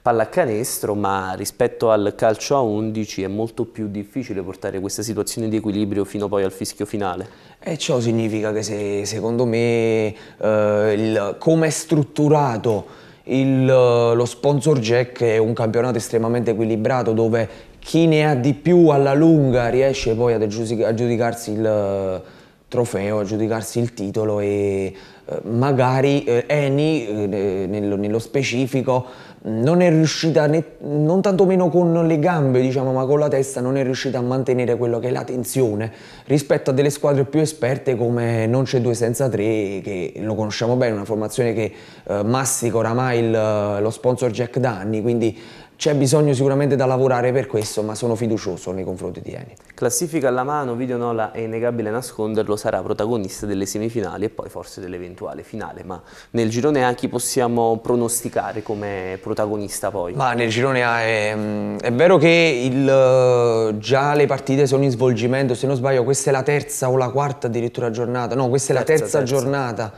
pallacanestro, ma rispetto al calcio a 11 è molto più difficile portare questa situazione di equilibrio fino poi al fischio finale. E ciò significa che se, secondo me eh, come è strutturato il, lo sponsor Jack è un campionato estremamente equilibrato dove chi ne ha di più alla lunga riesce poi ad aggiudicarsi il eh, trofeo, a giudicarsi il titolo e eh, magari eh, Eni eh, nello, nello, specifico non è riuscita, né, non tantomeno con le gambe diciamo, ma con la testa non è riuscita a mantenere quello che è la tensione rispetto a delle squadre più esperte come Non c'è due senza tre che lo conosciamo bene, una formazione che eh, massica oramai il, lo sponsor Jack Danni quindi c'è bisogno sicuramente da lavorare per questo, ma sono fiducioso nei confronti di Eni. Classifica alla mano, video Nola è innegabile nasconderlo, sarà protagonista delle semifinali e poi forse dell'eventuale finale, ma nel girone A chi possiamo pronosticare come protagonista poi? Ma nel girone A è, mm, è vero che il, eh, già le partite sono in svolgimento, se non sbaglio questa è la terza o la quarta addirittura giornata, no questa è la terza, terza. giornata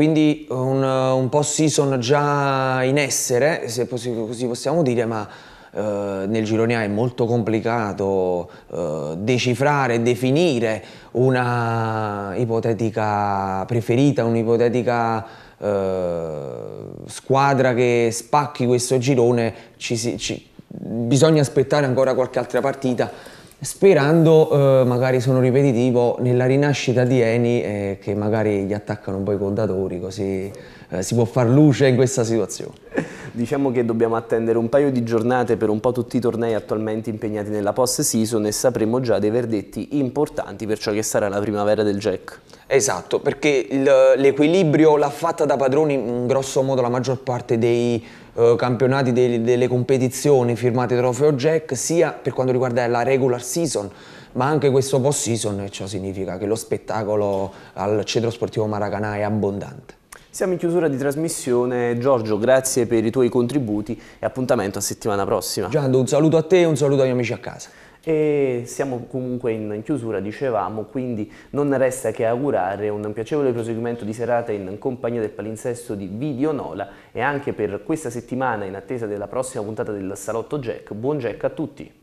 quindi un, un post-season già in essere, se così possiamo dire, ma Uh, nel girone A è molto complicato uh, decifrare definire una ipotetica preferita, un'ipotetica uh, squadra che spacchi questo girone, ci ci... bisogna aspettare ancora qualche altra partita sperando, eh, magari sono ripetitivo, nella rinascita di Eni eh, che magari gli attaccano un po' i contatori, così eh, si può far luce in questa situazione. Diciamo che dobbiamo attendere un paio di giornate per un po' tutti i tornei attualmente impegnati nella post season e sapremo già dei verdetti importanti per ciò che sarà la primavera del Jack. Esatto, perché l'equilibrio l'ha fatta da padroni in grosso modo la maggior parte dei eh, campionati dei, delle competizioni firmate trofeo Jack, sia per quanto riguarda la regular season, ma anche questo post season, e ciò significa che lo spettacolo al Centro Sportivo Maracanà è abbondante. Siamo in chiusura di trasmissione, Giorgio grazie per i tuoi contributi e appuntamento a settimana prossima. Giando un saluto a te e un saluto agli amici a casa. E siamo comunque in chiusura, dicevamo, quindi non resta che augurare un piacevole proseguimento di serata in compagnia del palinsesto di Video Nola e anche per questa settimana in attesa della prossima puntata del Salotto Jack. Buon Jack a tutti!